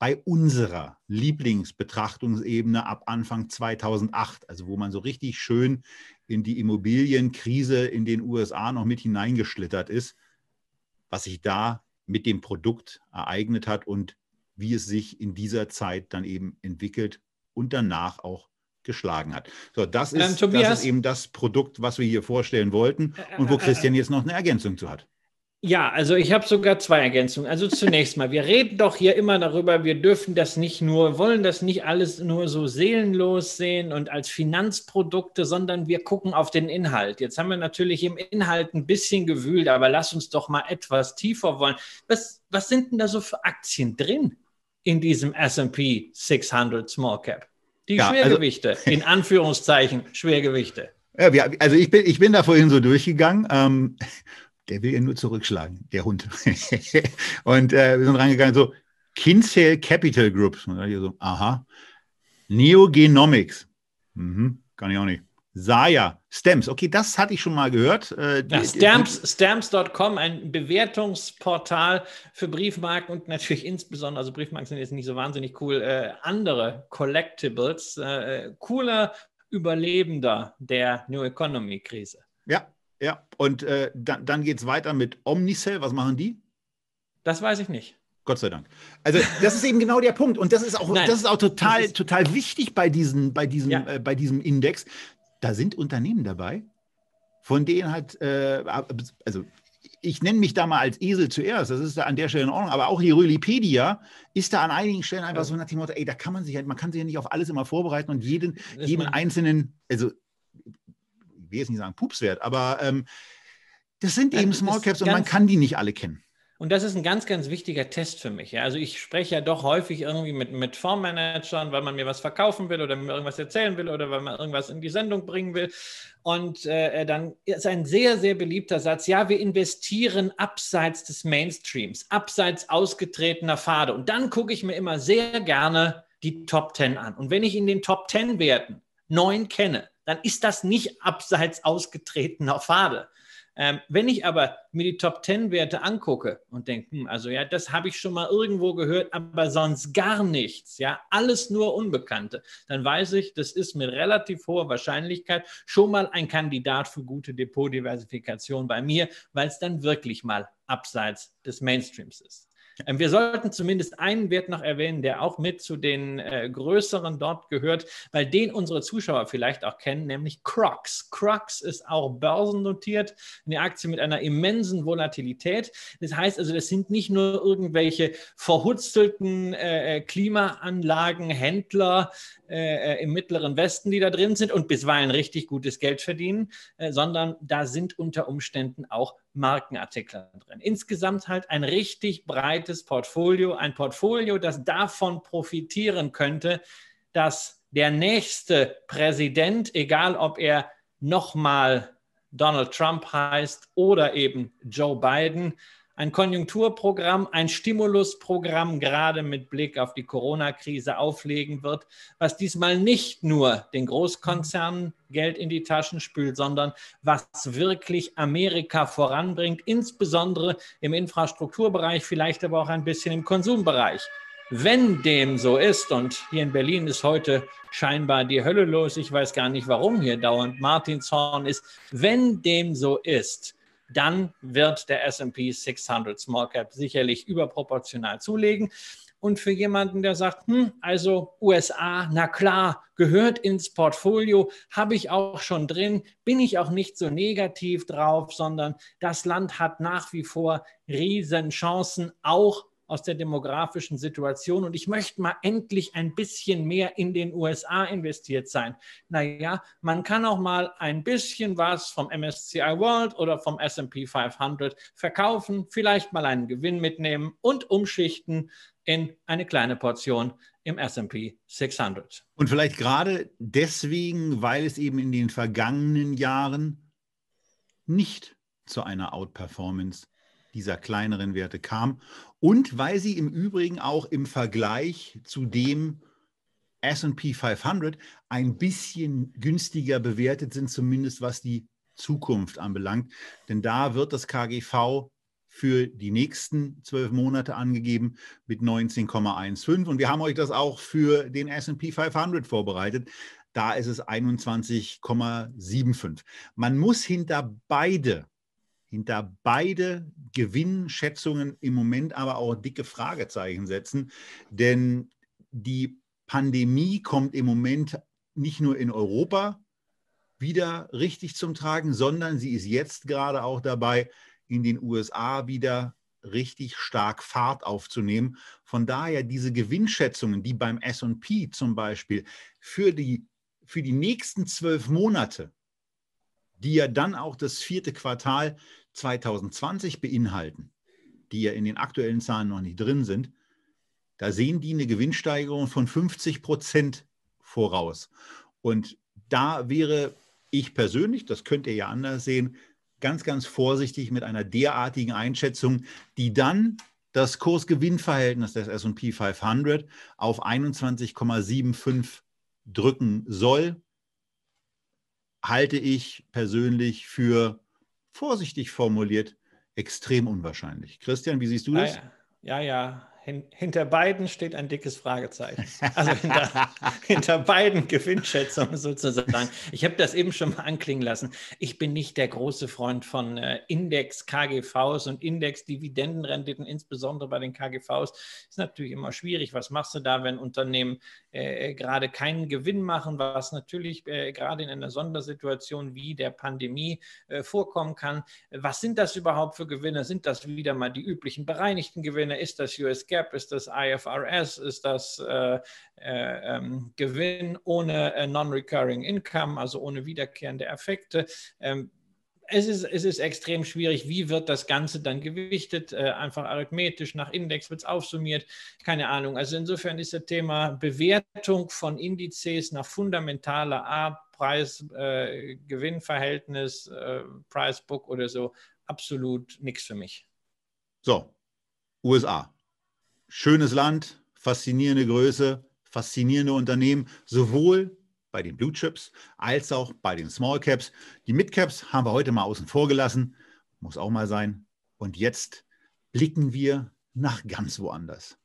bei unserer Lieblingsbetrachtungsebene ab Anfang 2008, also wo man so richtig schön in die Immobilienkrise in den USA noch mit hineingeschlittert ist, was sich da mit dem Produkt ereignet hat und wie es sich in dieser Zeit dann eben entwickelt und danach auch geschlagen hat. So, das ähm, ist, ähm, das ist eben das Produkt, was wir hier vorstellen wollten und wo Christian jetzt noch eine Ergänzung zu hat. Ja, also ich habe sogar zwei Ergänzungen. Also zunächst mal, wir reden doch hier immer darüber, wir dürfen das nicht nur, wollen das nicht alles nur so seelenlos sehen und als Finanzprodukte, sondern wir gucken auf den Inhalt. Jetzt haben wir natürlich im Inhalt ein bisschen gewühlt, aber lass uns doch mal etwas tiefer wollen. Was, was sind denn da so für Aktien drin in diesem SP 600 Small Cap? Die ja, also Schwergewichte, also, in Anführungszeichen Schwergewichte. Ja, wir, also ich bin, ich bin da vorhin so durchgegangen. Ähm, der will ja nur zurückschlagen, der Hund. und äh, wir sind reingegangen, so Kinsale Capital Groups. Und dann hier so, aha. Neogenomics. Mhm, kann ich auch nicht. Saya, Stamps. Okay, das hatte ich schon mal gehört. Äh, ja, Stamps, Stamps.com, ein Bewertungsportal für Briefmarken und natürlich insbesondere, also Briefmarken sind jetzt nicht so wahnsinnig cool, äh, andere Collectibles. Äh, cooler Überlebender der New Economy-Krise. Ja, ja. Und äh, dann, dann geht es weiter mit Omnicell. Was machen die? Das weiß ich nicht. Gott sei Dank. Also das ist eben genau der Punkt und das ist auch Nein, das ist auch total total wichtig bei diesen bei diesem ja. äh, bei diesem Index, da sind Unternehmen dabei, von denen halt, äh, also ich nenne mich da mal als Esel zuerst, das ist da an der Stelle in Ordnung, aber auch die Rülipedia ist da an einigen Stellen einfach ja. so nach dem Motto, ey, da kann man sich halt, man kann sich ja nicht auf alles immer vorbereiten und jeden, jeden einzelnen, also ich will jetzt nicht sagen pupswert, aber ähm, das sind eben Small Caps und man kann die nicht alle kennen. Und das ist ein ganz, ganz wichtiger Test für mich. Ja. Also ich spreche ja doch häufig irgendwie mit, mit Fondsmanagern, weil man mir was verkaufen will oder mir irgendwas erzählen will oder weil man irgendwas in die Sendung bringen will. Und äh, äh, dann ist ein sehr, sehr beliebter Satz, ja, wir investieren abseits des Mainstreams, abseits ausgetretener Pfade. Und dann gucke ich mir immer sehr gerne die Top Ten an. Und wenn ich in den Top Ten Werten neun kenne, dann ist das nicht abseits ausgetretener Pfade, ähm, wenn ich aber mir die Top 10 Werte angucke und denke, hm, also ja, das habe ich schon mal irgendwo gehört, aber sonst gar nichts, ja, alles nur Unbekannte, dann weiß ich, das ist mit relativ hoher Wahrscheinlichkeit schon mal ein Kandidat für gute Depotdiversifikation bei mir, weil es dann wirklich mal abseits des Mainstreams ist. Ähm, wir sollten zumindest einen Wert noch erwähnen, der auch mit zu den äh, größeren dort gehört, weil den unsere Zuschauer vielleicht auch kennen, nämlich Crocs. Crocs ist auch börsennotiert, eine Aktie mit einer immensen Volatilität. Das heißt also, das sind nicht nur irgendwelche verhutzelten äh, äh Klimaanlagenhändler äh, äh, im mittleren Westen, die da drin sind und bisweilen richtig gutes Geld verdienen, äh, sondern da sind unter Umständen auch Markenartikel drin. Insgesamt halt ein richtig breites Portfolio, ein Portfolio, das davon profitieren könnte, dass der nächste Präsident, egal ob er nochmal Donald Trump heißt oder eben Joe Biden, ein Konjunkturprogramm, ein Stimulusprogramm gerade mit Blick auf die Corona-Krise auflegen wird, was diesmal nicht nur den Großkonzernen Geld in die Taschen spült, sondern was wirklich Amerika voranbringt, insbesondere im Infrastrukturbereich, vielleicht aber auch ein bisschen im Konsumbereich. Wenn dem so ist, und hier in Berlin ist heute scheinbar die Hölle los, ich weiß gar nicht, warum hier dauernd Martinshorn ist, wenn dem so ist, dann wird der SP 600 Small Cap sicherlich überproportional zulegen. Und für jemanden, der sagt, hm, also USA, na klar, gehört ins Portfolio, habe ich auch schon drin, bin ich auch nicht so negativ drauf, sondern das Land hat nach wie vor Riesenchancen, auch aus der demografischen Situation und ich möchte mal endlich ein bisschen mehr in den USA investiert sein. Naja, man kann auch mal ein bisschen was vom MSCI World oder vom SP 500 verkaufen, vielleicht mal einen Gewinn mitnehmen und umschichten in eine kleine Portion im SP 600. Und vielleicht gerade deswegen, weil es eben in den vergangenen Jahren nicht zu einer Outperformance dieser kleineren Werte kam und weil sie im Übrigen auch im Vergleich zu dem SP 500 ein bisschen günstiger bewertet sind, zumindest was die Zukunft anbelangt. Denn da wird das KGV für die nächsten zwölf Monate angegeben mit 19,15. Und wir haben euch das auch für den SP 500 vorbereitet. Da ist es 21,75. Man muss hinter beide hinter beide Gewinnschätzungen im Moment aber auch dicke Fragezeichen setzen. Denn die Pandemie kommt im Moment nicht nur in Europa wieder richtig zum Tragen, sondern sie ist jetzt gerade auch dabei, in den USA wieder richtig stark Fahrt aufzunehmen. Von daher diese Gewinnschätzungen, die beim SP zum Beispiel für die, für die nächsten zwölf Monate, die ja dann auch das vierte Quartal 2020 beinhalten, die ja in den aktuellen Zahlen noch nicht drin sind, da sehen die eine Gewinnsteigerung von 50 Prozent voraus. Und da wäre ich persönlich, das könnt ihr ja anders sehen, ganz, ganz vorsichtig mit einer derartigen Einschätzung, die dann das Kursgewinnverhältnis des SP 500 auf 21,75 drücken soll, halte ich persönlich für vorsichtig formuliert, extrem unwahrscheinlich. Christian, wie siehst du das? ja, ja. ja hinter beiden steht ein dickes Fragezeichen. Also hinter, hinter beiden Gewinnschätzungen sozusagen. Ich habe das eben schon mal anklingen lassen. Ich bin nicht der große Freund von äh, Index KGVs und Index Dividendenrenditen, insbesondere bei den KGVs. Ist natürlich immer schwierig. Was machst du da, wenn Unternehmen äh, äh, gerade keinen Gewinn machen, was natürlich äh, gerade in einer Sondersituation wie der Pandemie äh, vorkommen kann. Was sind das überhaupt für Gewinne? Sind das wieder mal die üblichen bereinigten Gewinne? Ist das US Gap? Ist das IFRS? Ist das äh, ähm, Gewinn ohne Non-Recurring Income, also ohne wiederkehrende Effekte? Ähm, es ist, es ist extrem schwierig, wie wird das Ganze dann gewichtet, äh, einfach arithmetisch nach Index wird es aufsummiert, keine Ahnung. Also insofern ist das Thema Bewertung von Indizes nach fundamentaler Art, Preis-Gewinn-Verhältnis, äh, äh, Price-Book oder so, absolut nichts für mich. So, USA. Schönes Land, faszinierende Größe, faszinierende Unternehmen, sowohl bei den Blue Chips als auch bei den Small Caps. Die Mid Caps haben wir heute mal außen vor gelassen, muss auch mal sein. Und jetzt blicken wir nach ganz woanders.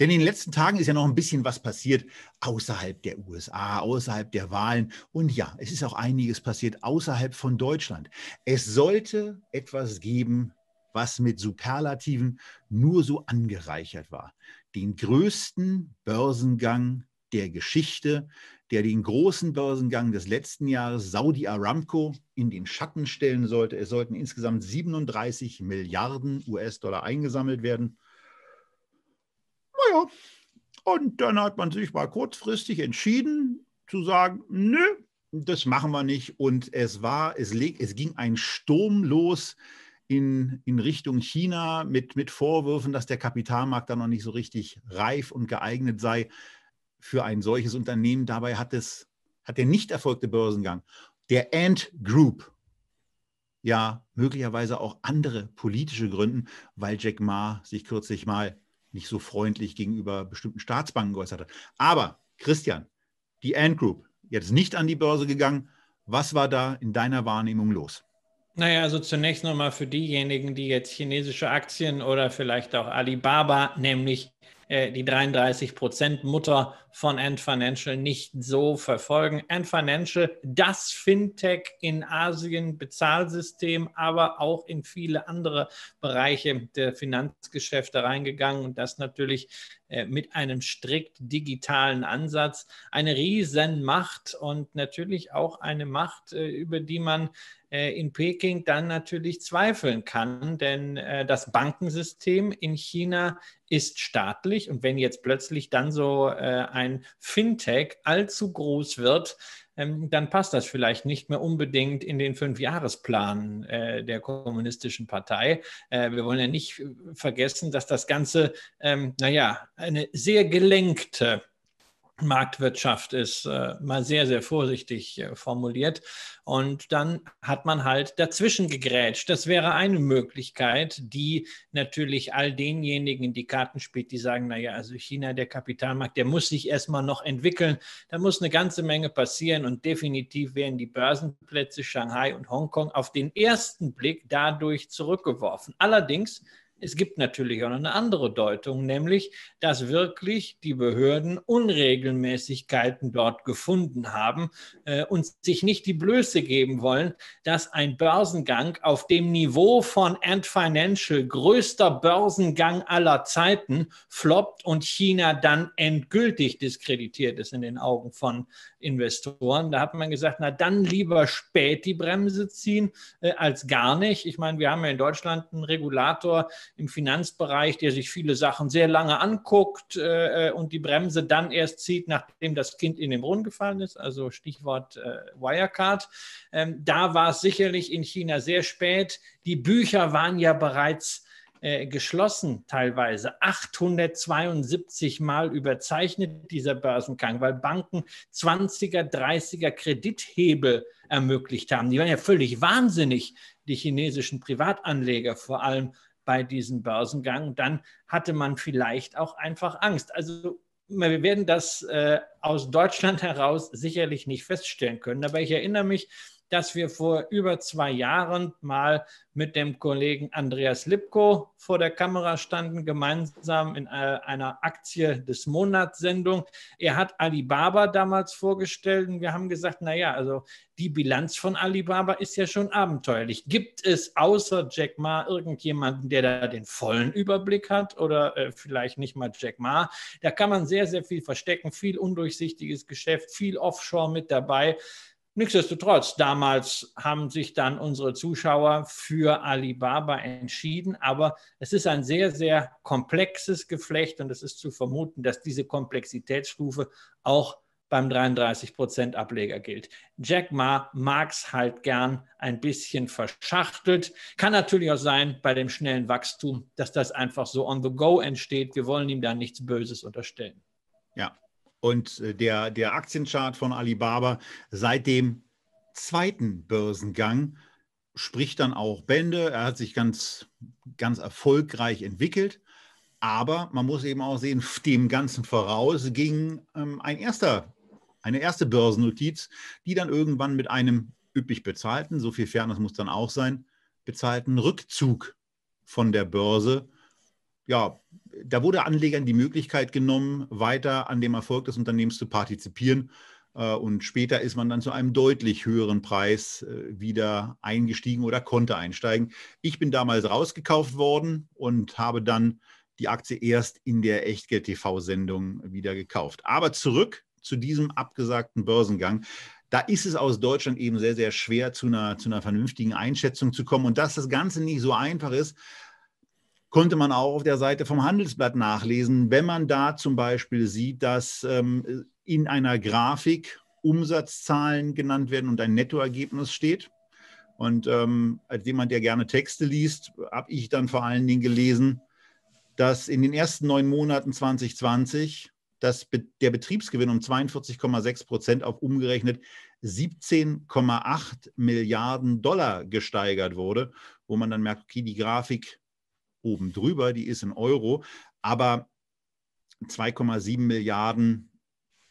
Denn in den letzten Tagen ist ja noch ein bisschen was passiert außerhalb der USA, außerhalb der Wahlen. Und ja, es ist auch einiges passiert außerhalb von Deutschland. Es sollte etwas geben, was mit Superlativen nur so angereichert war. Den größten Börsengang der Geschichte, der den großen Börsengang des letzten Jahres Saudi Aramco in den Schatten stellen sollte. Es sollten insgesamt 37 Milliarden US-Dollar eingesammelt werden. Naja, und dann hat man sich mal kurzfristig entschieden zu sagen, nö, das machen wir nicht. Und es war, es, leg, es ging ein Sturm los in, in Richtung China mit, mit Vorwürfen, dass der Kapitalmarkt da noch nicht so richtig reif und geeignet sei für ein solches Unternehmen. Dabei hat, es, hat der nicht erfolgte Börsengang der Ant Group ja möglicherweise auch andere politische Gründe, weil Jack Ma sich kürzlich mal nicht so freundlich gegenüber bestimmten Staatsbanken geäußert hat. Aber Christian, die Ant Group, jetzt nicht an die Börse gegangen. Was war da in deiner Wahrnehmung los? Naja, also zunächst nochmal für diejenigen, die jetzt chinesische Aktien oder vielleicht auch Alibaba, nämlich äh, die 33 Prozent Mutter von Ant Financial nicht so verfolgen. Ant Financial, das Fintech in Asien, Bezahlsystem, aber auch in viele andere Bereiche der Finanzgeschäfte reingegangen und das natürlich äh, mit einem strikt digitalen Ansatz. Eine Riesenmacht und natürlich auch eine Macht, äh, über die man in Peking dann natürlich zweifeln kann, denn das Bankensystem in China ist staatlich. Und wenn jetzt plötzlich dann so äh, ein Fintech allzu groß wird, ähm, dann passt das vielleicht nicht mehr unbedingt in den Fünfjahresplan äh, der Kommunistischen Partei. Äh, wir wollen ja nicht äh, vergessen, dass das Ganze, ähm, naja, eine sehr gelenkte Marktwirtschaft ist äh, mal sehr, sehr vorsichtig äh, formuliert. Und dann hat man halt dazwischen gegrätscht. Das wäre eine Möglichkeit, die natürlich all denjenigen in die Karten spielt, die sagen, naja, also China, der Kapitalmarkt, der muss sich erstmal noch entwickeln. Da muss eine ganze Menge passieren. Und definitiv werden die Börsenplätze Shanghai und Hongkong auf den ersten Blick dadurch zurückgeworfen. Allerdings es gibt natürlich auch noch eine andere Deutung, nämlich, dass wirklich die Behörden Unregelmäßigkeiten dort gefunden haben äh, und sich nicht die Blöße geben wollen, dass ein Börsengang auf dem Niveau von Ant Financial, größter Börsengang aller Zeiten, floppt und China dann endgültig diskreditiert ist in den Augen von Investoren. Da hat man gesagt, na dann lieber spät die Bremse ziehen äh, als gar nicht. Ich meine, wir haben ja in Deutschland einen Regulator, im Finanzbereich, der sich viele Sachen sehr lange anguckt äh, äh, und die Bremse dann erst zieht, nachdem das Kind in den Brunnen gefallen ist, also Stichwort äh, Wirecard. Ähm, da war es sicherlich in China sehr spät. Die Bücher waren ja bereits äh, geschlossen teilweise 872 Mal überzeichnet dieser Börsengang, weil Banken 20er, 30er Kredithebel ermöglicht haben. Die waren ja völlig wahnsinnig, die chinesischen Privatanleger vor allem bei diesem Börsengang, dann hatte man vielleicht auch einfach Angst. Also wir werden das äh, aus Deutschland heraus sicherlich nicht feststellen können. Aber ich erinnere mich, dass wir vor über zwei Jahren mal mit dem Kollegen Andreas Lipko vor der Kamera standen, gemeinsam in äh, einer Aktie des Monats-Sendung. Er hat Alibaba damals vorgestellt und wir haben gesagt, naja, also die Bilanz von Alibaba ist ja schon abenteuerlich. Gibt es außer Jack Ma irgendjemanden, der da den vollen Überblick hat oder äh, vielleicht nicht mal Jack Ma? Da kann man sehr, sehr viel verstecken, viel undurchsichtiges Geschäft, viel Offshore mit dabei. Nichtsdestotrotz, damals haben sich dann unsere Zuschauer für Alibaba entschieden, aber es ist ein sehr, sehr komplexes Geflecht und es ist zu vermuten, dass diese Komplexitätsstufe auch beim 33-Prozent-Ableger gilt. Jack Ma mag es halt gern ein bisschen verschachtelt. Kann natürlich auch sein, bei dem schnellen Wachstum, dass das einfach so on the go entsteht. Wir wollen ihm da nichts Böses unterstellen. Ja, und äh, der, der Aktienchart von Alibaba seit dem zweiten Börsengang spricht dann auch Bände. Er hat sich ganz, ganz erfolgreich entwickelt. Aber man muss eben auch sehen, dem Ganzen voraus ging ähm, ein erster, eine erste Börsennotiz, die dann irgendwann mit einem üppig bezahlten, so viel Fairness muss dann auch sein, bezahlten Rückzug von der Börse ja, da wurde Anlegern die Möglichkeit genommen, weiter an dem Erfolg des Unternehmens zu partizipieren. Äh, und später ist man dann zu einem deutlich höheren Preis äh, wieder eingestiegen oder konnte einsteigen. Ich bin damals rausgekauft worden und habe dann die Aktie erst in der Echtgeld-TV-Sendung wieder gekauft. Aber zurück zu diesem abgesagten Börsengang. Da ist es aus Deutschland eben sehr, sehr schwer, zu einer, zu einer vernünftigen Einschätzung zu kommen. Und dass das Ganze nicht so einfach ist, konnte man auch auf der Seite vom Handelsblatt nachlesen, wenn man da zum Beispiel sieht, dass ähm, in einer Grafik Umsatzzahlen genannt werden und ein Nettoergebnis steht. Und ähm, als jemand, der gerne Texte liest, habe ich dann vor allen Dingen gelesen, dass in den ersten neun Monaten 2020 dass der Betriebsgewinn um 42,6 Prozent auf umgerechnet 17,8 Milliarden Dollar gesteigert wurde, wo man dann merkt, okay, die Grafik oben drüber, die ist in Euro, aber 2,7 Milliarden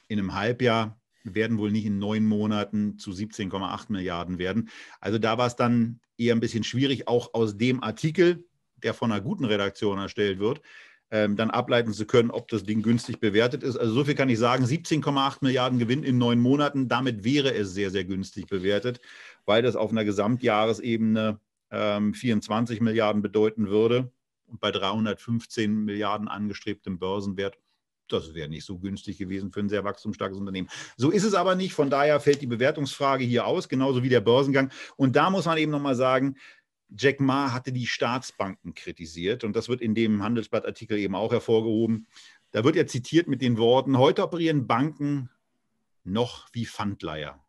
in einem Halbjahr werden wohl nicht in neun Monaten zu 17,8 Milliarden werden. Also da war es dann eher ein bisschen schwierig, auch aus dem Artikel, der von einer guten Redaktion erstellt wird, ähm, dann ableiten zu können, ob das Ding günstig bewertet ist. Also so viel kann ich sagen, 17,8 Milliarden Gewinn in neun Monaten, damit wäre es sehr, sehr günstig bewertet, weil das auf einer Gesamtjahresebene ähm, 24 Milliarden bedeuten würde. Und bei 315 Milliarden angestrebtem Börsenwert, das wäre nicht so günstig gewesen für ein sehr wachstumsstarkes Unternehmen. So ist es aber nicht. Von daher fällt die Bewertungsfrage hier aus, genauso wie der Börsengang. Und da muss man eben nochmal sagen, Jack Ma hatte die Staatsbanken kritisiert und das wird in dem Handelsblattartikel eben auch hervorgehoben. Da wird er zitiert mit den Worten, heute operieren Banken noch wie Pfandleier.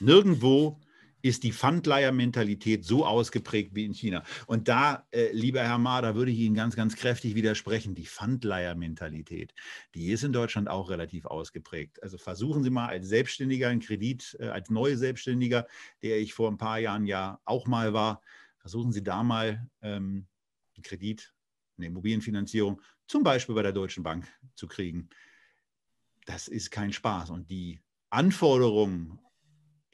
Nirgendwo ist die Pfandleiher-Mentalität so ausgeprägt wie in China. Und da, äh, lieber Herr Ma, da würde ich Ihnen ganz, ganz kräftig widersprechen. Die Pfandleiher-Mentalität, die ist in Deutschland auch relativ ausgeprägt. Also versuchen Sie mal als Selbstständiger einen Kredit, äh, als neuer Selbstständiger, der ich vor ein paar Jahren ja auch mal war, versuchen Sie da mal ähm, einen Kredit, eine Immobilienfinanzierung, zum Beispiel bei der Deutschen Bank zu kriegen. Das ist kein Spaß. Und die Anforderungen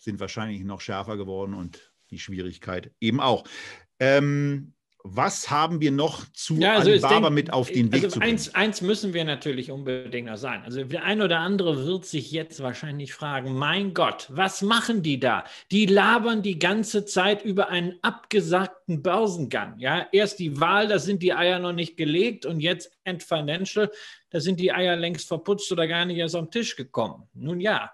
sind wahrscheinlich noch schärfer geworden und die Schwierigkeit eben auch. Ähm, was haben wir noch zu ja, also Alibaba denk, mit auf den Weg also zu bringen? Eins, eins, müssen wir natürlich unbedingt noch sagen. Also der ein oder andere wird sich jetzt wahrscheinlich fragen, mein Gott, was machen die da? Die labern die ganze Zeit über einen abgesagten Börsengang. Ja? Erst die Wahl, da sind die Eier noch nicht gelegt und jetzt End Financial, da sind die Eier längst verputzt oder gar nicht erst am Tisch gekommen. Nun ja,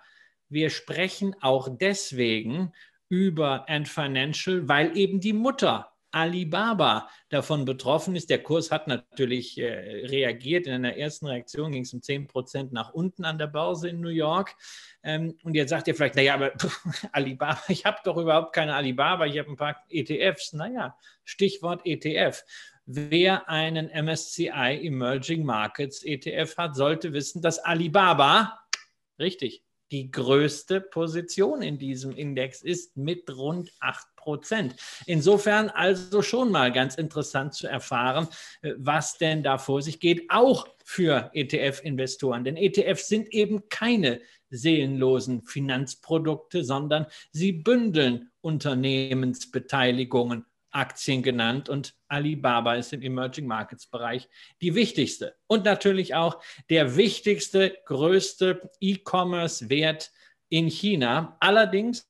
wir sprechen auch deswegen über Ant Financial, weil eben die Mutter Alibaba davon betroffen ist. Der Kurs hat natürlich äh, reagiert. In einer ersten Reaktion ging es um 10 Prozent nach unten an der Börse in New York. Ähm, und jetzt sagt ihr vielleicht, naja, aber pff, Alibaba, ich habe doch überhaupt keine Alibaba, ich habe ein paar ETFs. Naja, Stichwort ETF. Wer einen MSCI Emerging Markets ETF hat, sollte wissen, dass Alibaba, richtig, die größte Position in diesem Index ist mit rund 8 Prozent. Insofern also schon mal ganz interessant zu erfahren, äh, was denn da vor sich geht, auch für ETF-Investoren. Denn ETFs sind eben keine seelenlosen Finanzprodukte, sondern sie bündeln Unternehmensbeteiligungen Aktien genannt und Alibaba ist im Emerging Markets Bereich die wichtigste und natürlich auch der wichtigste, größte E-Commerce-Wert in China. Allerdings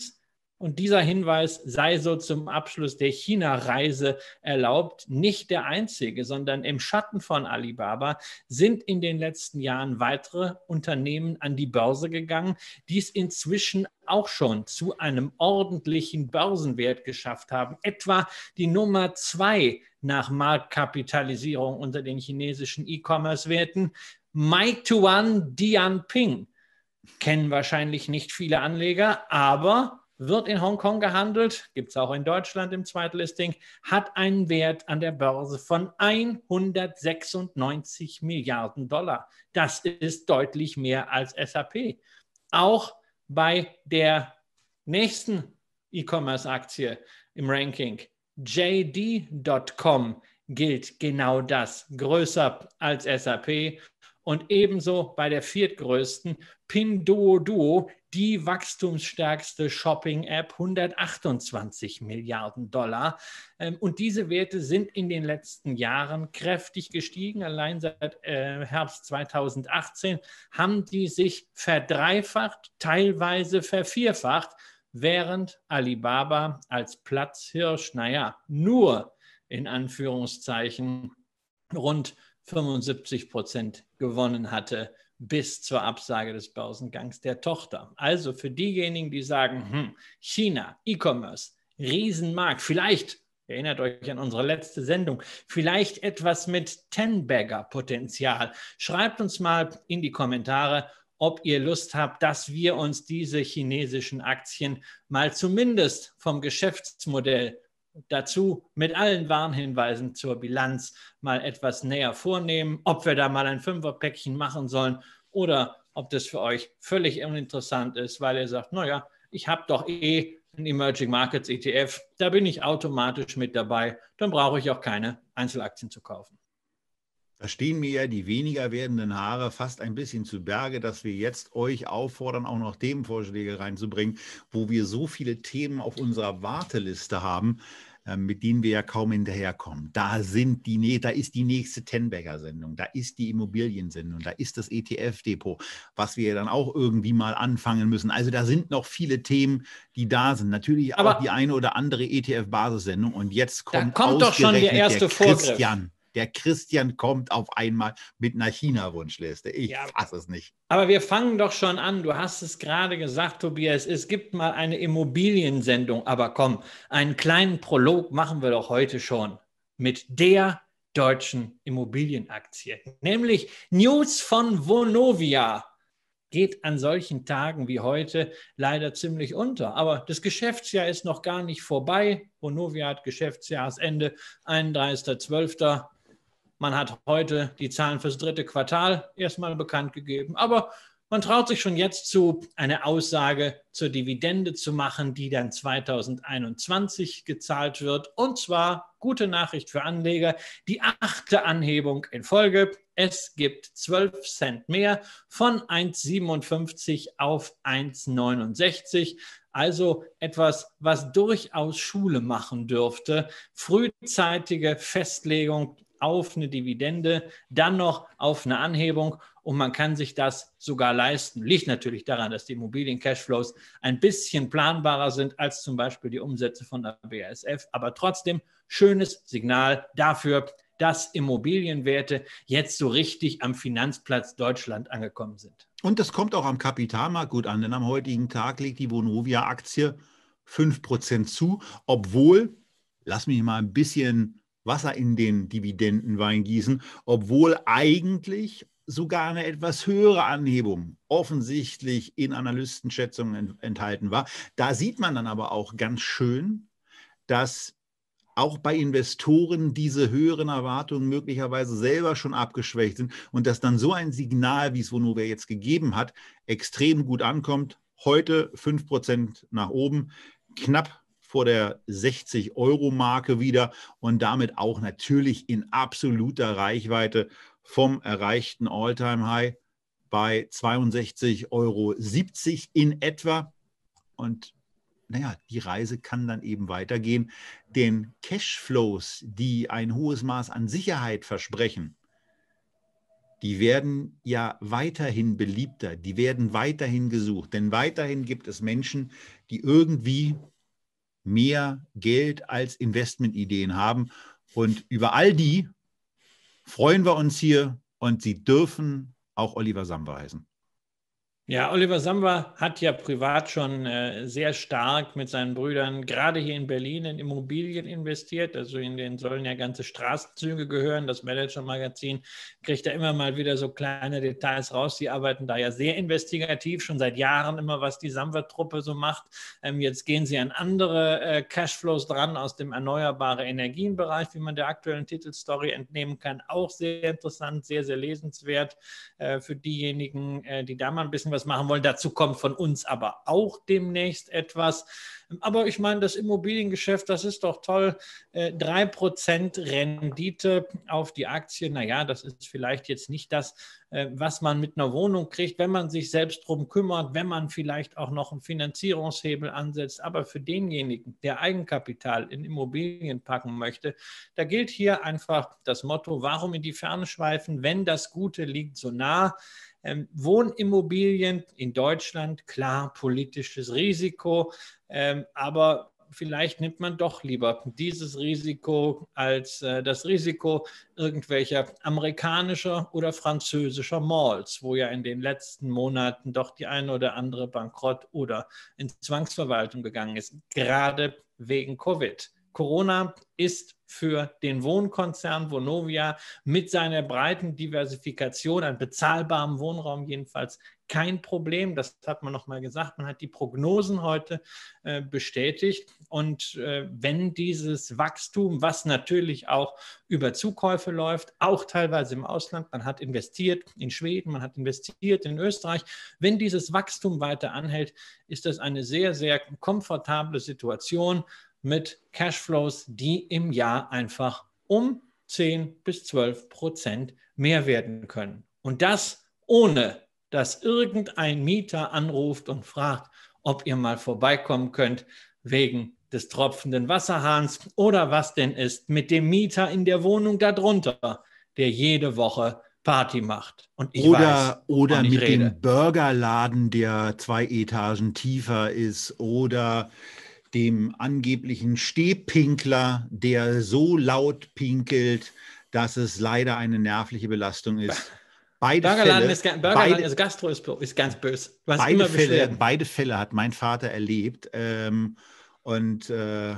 und dieser Hinweis sei so zum Abschluss der China-Reise erlaubt, nicht der einzige, sondern im Schatten von Alibaba sind in den letzten Jahren weitere Unternehmen an die Börse gegangen, die es inzwischen auch schon zu einem ordentlichen Börsenwert geschafft haben. Etwa die Nummer zwei nach Marktkapitalisierung unter den chinesischen E-Commerce-Werten, Maituan Dianping. Kennen wahrscheinlich nicht viele Anleger, aber wird in Hongkong gehandelt, gibt es auch in Deutschland im Zweitlisting, hat einen Wert an der Börse von 196 Milliarden Dollar. Das ist deutlich mehr als SAP. Auch bei der nächsten E-Commerce-Aktie im Ranking, JD.com, gilt genau das, größer als SAP. Und ebenso bei der viertgrößten, Pinduoduo, die wachstumsstärkste Shopping-App, 128 Milliarden Dollar. Ähm, und diese Werte sind in den letzten Jahren kräftig gestiegen. Allein seit äh, Herbst 2018 haben die sich verdreifacht, teilweise vervierfacht, während Alibaba als Platzhirsch, naja, nur in Anführungszeichen rund 75 Prozent gewonnen hatte bis zur Absage des Börsengangs der Tochter. Also für diejenigen, die sagen, hm, China, E-Commerce, Riesenmarkt, vielleicht, erinnert euch an unsere letzte Sendung, vielleicht etwas mit Ten-Bagger-Potenzial. Schreibt uns mal in die Kommentare, ob ihr Lust habt, dass wir uns diese chinesischen Aktien mal zumindest vom Geschäftsmodell dazu mit allen Warnhinweisen zur Bilanz mal etwas näher vornehmen, ob wir da mal ein Fünferpäckchen machen sollen oder ob das für euch völlig uninteressant ist, weil ihr sagt, naja, ich habe doch eh ein Emerging Markets ETF, da bin ich automatisch mit dabei, dann brauche ich auch keine Einzelaktien zu kaufen. Da stehen mir ja die weniger werdenden Haare fast ein bisschen zu Berge, dass wir jetzt euch auffordern, auch noch Themenvorschläge reinzubringen, wo wir so viele Themen auf unserer Warteliste haben. Ähm, mit denen wir ja kaum hinterherkommen. Da sind die, da ist die nächste Tenberger-Sendung, da ist die Immobiliensendung, da ist das ETF-Depot, was wir dann auch irgendwie mal anfangen müssen. Also da sind noch viele Themen, die da sind. Natürlich Aber auch die eine oder andere ETF-Basissendung. Und jetzt kommt, da kommt doch schon der erste der Christian. Vorgriff. Der Christian kommt auf einmal mit einer China-Wunschliste. Ich ja, fasse es nicht. Aber wir fangen doch schon an. Du hast es gerade gesagt, Tobias. Es gibt mal eine Immobiliensendung. Aber komm, einen kleinen Prolog machen wir doch heute schon mit der deutschen Immobilienaktie, nämlich News von Vonovia. Geht an solchen Tagen wie heute leider ziemlich unter. Aber das Geschäftsjahr ist noch gar nicht vorbei. Vonovia hat Geschäftsjahresende, 31.12. Man hat heute die Zahlen fürs dritte Quartal erstmal bekannt gegeben, aber man traut sich schon jetzt zu, eine Aussage zur Dividende zu machen, die dann 2021 gezahlt wird. Und zwar, gute Nachricht für Anleger, die achte Anhebung in Folge. Es gibt 12 Cent mehr von 1,57 auf 1,69. Also etwas, was durchaus Schule machen dürfte. Frühzeitige Festlegung auf eine Dividende, dann noch auf eine Anhebung und man kann sich das sogar leisten. Liegt natürlich daran, dass die Immobilien-Cashflows ein bisschen planbarer sind als zum Beispiel die Umsätze von der BASF, aber trotzdem schönes Signal dafür, dass Immobilienwerte jetzt so richtig am Finanzplatz Deutschland angekommen sind. Und das kommt auch am Kapitalmarkt gut an, denn am heutigen Tag legt die Vonovia-Aktie 5% zu, obwohl, lass mich mal ein bisschen Wasser in den Dividendenwein gießen, obwohl eigentlich sogar eine etwas höhere Anhebung offensichtlich in Analystenschätzungen ent enthalten war. Da sieht man dann aber auch ganz schön, dass auch bei Investoren diese höheren Erwartungen möglicherweise selber schon abgeschwächt sind und dass dann so ein Signal, wie es Vonovia jetzt gegeben hat, extrem gut ankommt. Heute 5% nach oben, knapp vor der 60-Euro-Marke wieder und damit auch natürlich in absoluter Reichweite vom erreichten All-Time-High bei 62,70 Euro in etwa. Und naja, die Reise kann dann eben weitergehen. Denn Cashflows, die ein hohes Maß an Sicherheit versprechen, die werden ja weiterhin beliebter, die werden weiterhin gesucht. Denn weiterhin gibt es Menschen, die irgendwie mehr Geld als Investmentideen haben. Und über all die freuen wir uns hier und Sie dürfen auch Oliver Samba heißen. Ja, Oliver Samba hat ja privat schon äh, sehr stark mit seinen Brüdern, gerade hier in Berlin, in Immobilien investiert. Also in denen sollen ja ganze Straßenzüge gehören. Das Manager-Magazin kriegt da immer mal wieder so kleine Details raus. Sie arbeiten da ja sehr investigativ, schon seit Jahren immer, was die Samba-Truppe so macht. Ähm, jetzt gehen sie an andere äh, Cashflows dran aus dem erneuerbare Energienbereich, wie man der aktuellen Titelstory entnehmen kann. Auch sehr interessant, sehr, sehr lesenswert äh, für diejenigen, äh, die da mal ein bisschen was was machen wollen. Dazu kommt von uns aber auch demnächst etwas. Aber ich meine, das Immobiliengeschäft, das ist doch toll. Äh, drei Prozent Rendite auf die Aktien. Naja, das ist vielleicht jetzt nicht das, äh, was man mit einer Wohnung kriegt, wenn man sich selbst drum kümmert, wenn man vielleicht auch noch einen Finanzierungshebel ansetzt. Aber für denjenigen, der Eigenkapital in Immobilien packen möchte, da gilt hier einfach das Motto, warum in die Ferne schweifen, wenn das Gute liegt so nah. Ähm, Wohnimmobilien in Deutschland, klar, politisches Risiko, ähm, aber vielleicht nimmt man doch lieber dieses Risiko als äh, das Risiko irgendwelcher amerikanischer oder französischer Malls, wo ja in den letzten Monaten doch die eine oder andere bankrott oder in Zwangsverwaltung gegangen ist, gerade wegen Covid. Corona ist für den Wohnkonzern Vonovia mit seiner breiten Diversifikation an bezahlbarem Wohnraum jedenfalls kein Problem. Das hat man nochmal gesagt. Man hat die Prognosen heute äh, bestätigt. Und äh, wenn dieses Wachstum, was natürlich auch über Zukäufe läuft, auch teilweise im Ausland, man hat investiert in Schweden, man hat investiert in Österreich, wenn dieses Wachstum weiter anhält, ist das eine sehr, sehr komfortable Situation mit Cashflows, die im Jahr einfach um 10 bis 12 Prozent mehr werden können. Und das ohne, dass irgendein Mieter anruft und fragt, ob ihr mal vorbeikommen könnt wegen des tropfenden Wasserhahns oder was denn ist mit dem Mieter in der Wohnung darunter, der jede Woche Party macht. Und ich oder weiß, oder mit rede. dem Burgerladen, der zwei Etagen tiefer ist, oder dem angeblichen Stehpinkler, der so laut pinkelt, dass es leider eine nervliche Belastung ist. Beide Burgerladen Fälle, ist, Burgerladen beide, also Gastro ist, ist ganz böse. Beide Fälle, beide, Fälle, hat mein Vater erlebt ähm, und äh,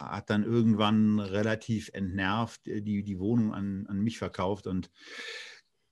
hat dann irgendwann relativ entnervt äh, die, die Wohnung an, an mich verkauft und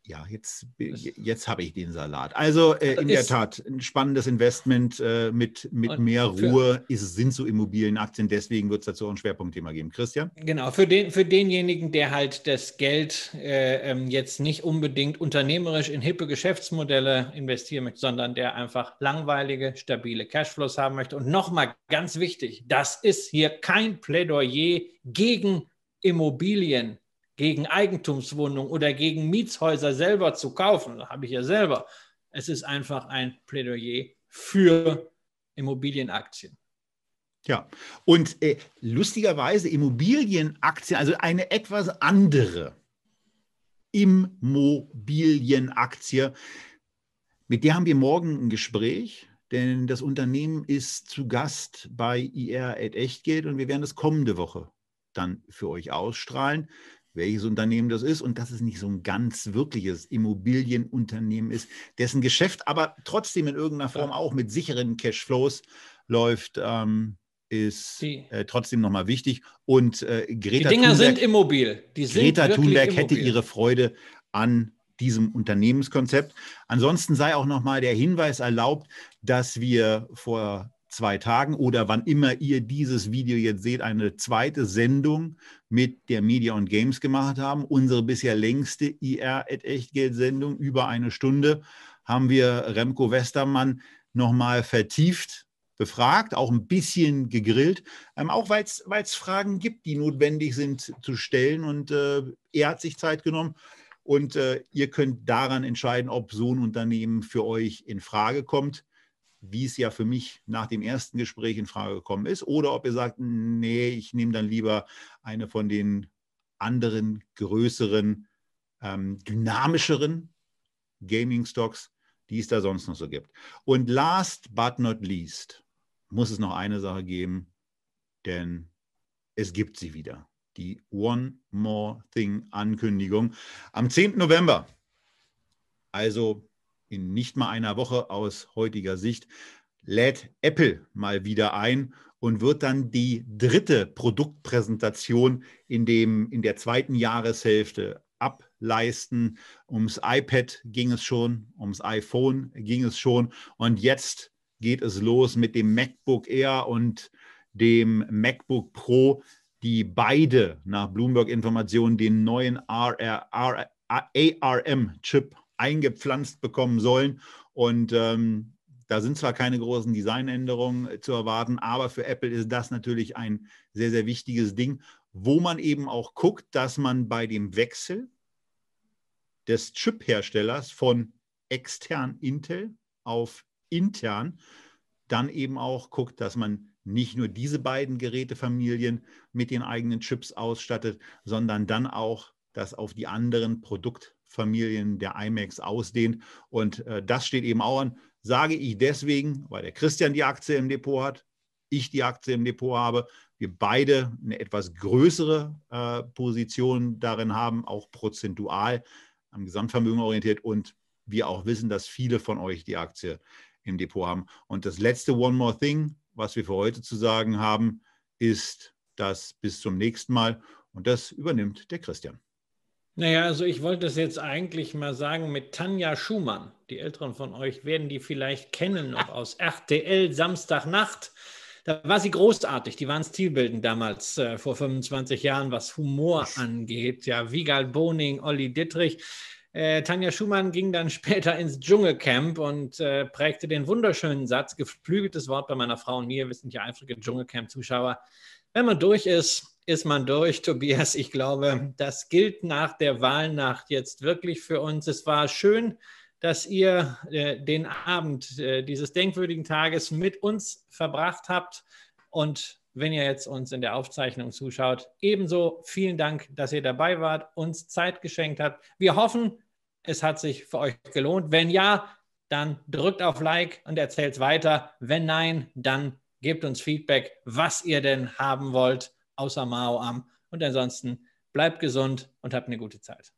ja, jetzt, jetzt habe ich den Salat. Also äh, also in ist, der Tat, ein spannendes Investment äh, mit, mit mehr Ruhe für, ist, sind so Immobilienaktien. Deswegen wird es dazu auch ein Schwerpunktthema geben. Christian? Genau, für, den, für denjenigen, der halt das Geld äh, ähm, jetzt nicht unbedingt unternehmerisch in hippe Geschäftsmodelle investieren möchte, sondern der einfach langweilige, stabile Cashflows haben möchte. Und nochmal ganz wichtig, das ist hier kein Plädoyer gegen Immobilien gegen Eigentumswohnungen oder gegen Mietshäuser selber zu kaufen. Das habe ich ja selber. Es ist einfach ein Plädoyer für Immobilienaktien. Ja, und äh, lustigerweise Immobilienaktien, also eine etwas andere Immobilienaktie, mit der haben wir morgen ein Gespräch, denn das Unternehmen ist zu Gast bei IR at Echtgeld und wir werden das kommende Woche dann für euch ausstrahlen welches Unternehmen das ist und dass es nicht so ein ganz wirkliches Immobilienunternehmen ist, dessen Geschäft aber trotzdem in irgendeiner Form auch mit sicheren Cashflows läuft, ähm, ist äh, trotzdem nochmal wichtig. Und äh, Greta Die Dinger Thunberg, sind immobil. Die sind Greta Thunberg immobil. hätte ihre Freude an diesem Unternehmenskonzept. Ansonsten sei auch nochmal der Hinweis erlaubt, dass wir vor zwei Tagen oder wann immer ihr dieses Video jetzt seht, eine zweite Sendung mit der Media und Games gemacht haben. Unsere bisher längste IR-Echtgeld-Sendung, über eine Stunde, haben wir Remco Westermann nochmal vertieft befragt, auch ein bisschen gegrillt, ähm, auch weil es Fragen gibt, die notwendig sind zu stellen. Und äh, er hat sich Zeit genommen. Und äh, ihr könnt daran entscheiden, ob so ein Unternehmen für euch in Frage kommt wie es ja für mich nach dem ersten Gespräch in Frage gekommen ist, oder ob ihr sagt, nee, ich nehme dann lieber eine von den anderen größeren, ähm, dynamischeren Gaming-Stocks, die es da sonst noch so gibt. Und last but not least muss es noch eine Sache geben, denn es gibt sie wieder. Die One More Thing Ankündigung am 10. November. Also in nicht mal einer Woche aus heutiger Sicht lädt Apple mal wieder ein und wird dann die dritte Produktpräsentation in, dem, in der zweiten Jahreshälfte ableisten. Ums iPad ging es schon, ums iPhone ging es schon und jetzt geht es los mit dem MacBook Air und dem MacBook Pro, die beide nach Bloomberg-Informationen den neuen ARM-Chip eingepflanzt bekommen sollen. Und ähm, da sind zwar keine großen Designänderungen äh, zu erwarten, aber für Apple ist das natürlich ein sehr, sehr wichtiges Ding, wo man eben auch guckt, dass man bei dem Wechsel des Chip-Herstellers von extern Intel auf intern dann eben auch guckt, dass man nicht nur diese beiden Gerätefamilien mit den eigenen Chips ausstattet, sondern dann auch das auf die anderen Produkt Familien der IMAX ausdehnt. Und äh, das steht eben auch an. Sage ich deswegen, weil der Christian die Aktie im Depot hat, ich die Aktie im Depot habe, wir beide eine etwas größere äh, Position darin haben, auch prozentual am Gesamtvermögen orientiert und wir auch wissen, dass viele von euch die Aktie im Depot haben. Und das letzte One More Thing, was wir für heute zu sagen haben, ist das bis zum nächsten Mal und das übernimmt der Christian. Naja, also ich wollte es jetzt eigentlich mal sagen mit Tanja Schumann. Die Älteren von euch werden die vielleicht kennen, noch aus RTL Samstagnacht. Da war sie großartig. Die waren stilbildend damals, äh, vor 25 Jahren, was Humor angeht. Ja, Vigal Boning, Olli Dittrich. Äh, Tanja Schumann ging dann später ins Dschungelcamp und äh, prägte den wunderschönen Satz, geflügeltes Wort bei meiner Frau und mir, Wir sind ja eifrige Dschungelcamp-Zuschauer. Wenn man durch ist, ist man durch, Tobias. Ich glaube, das gilt nach der Wahlnacht jetzt wirklich für uns. Es war schön, dass ihr äh, den Abend äh, dieses denkwürdigen Tages mit uns verbracht habt. Und wenn ihr jetzt uns in der Aufzeichnung zuschaut, ebenso vielen Dank, dass ihr dabei wart, uns Zeit geschenkt habt. Wir hoffen, es hat sich für euch gelohnt. Wenn ja, dann drückt auf Like und erzählt es weiter. Wenn nein, dann gebt uns Feedback, was ihr denn haben wollt außer Mao am. Und ansonsten bleibt gesund und habt eine gute Zeit.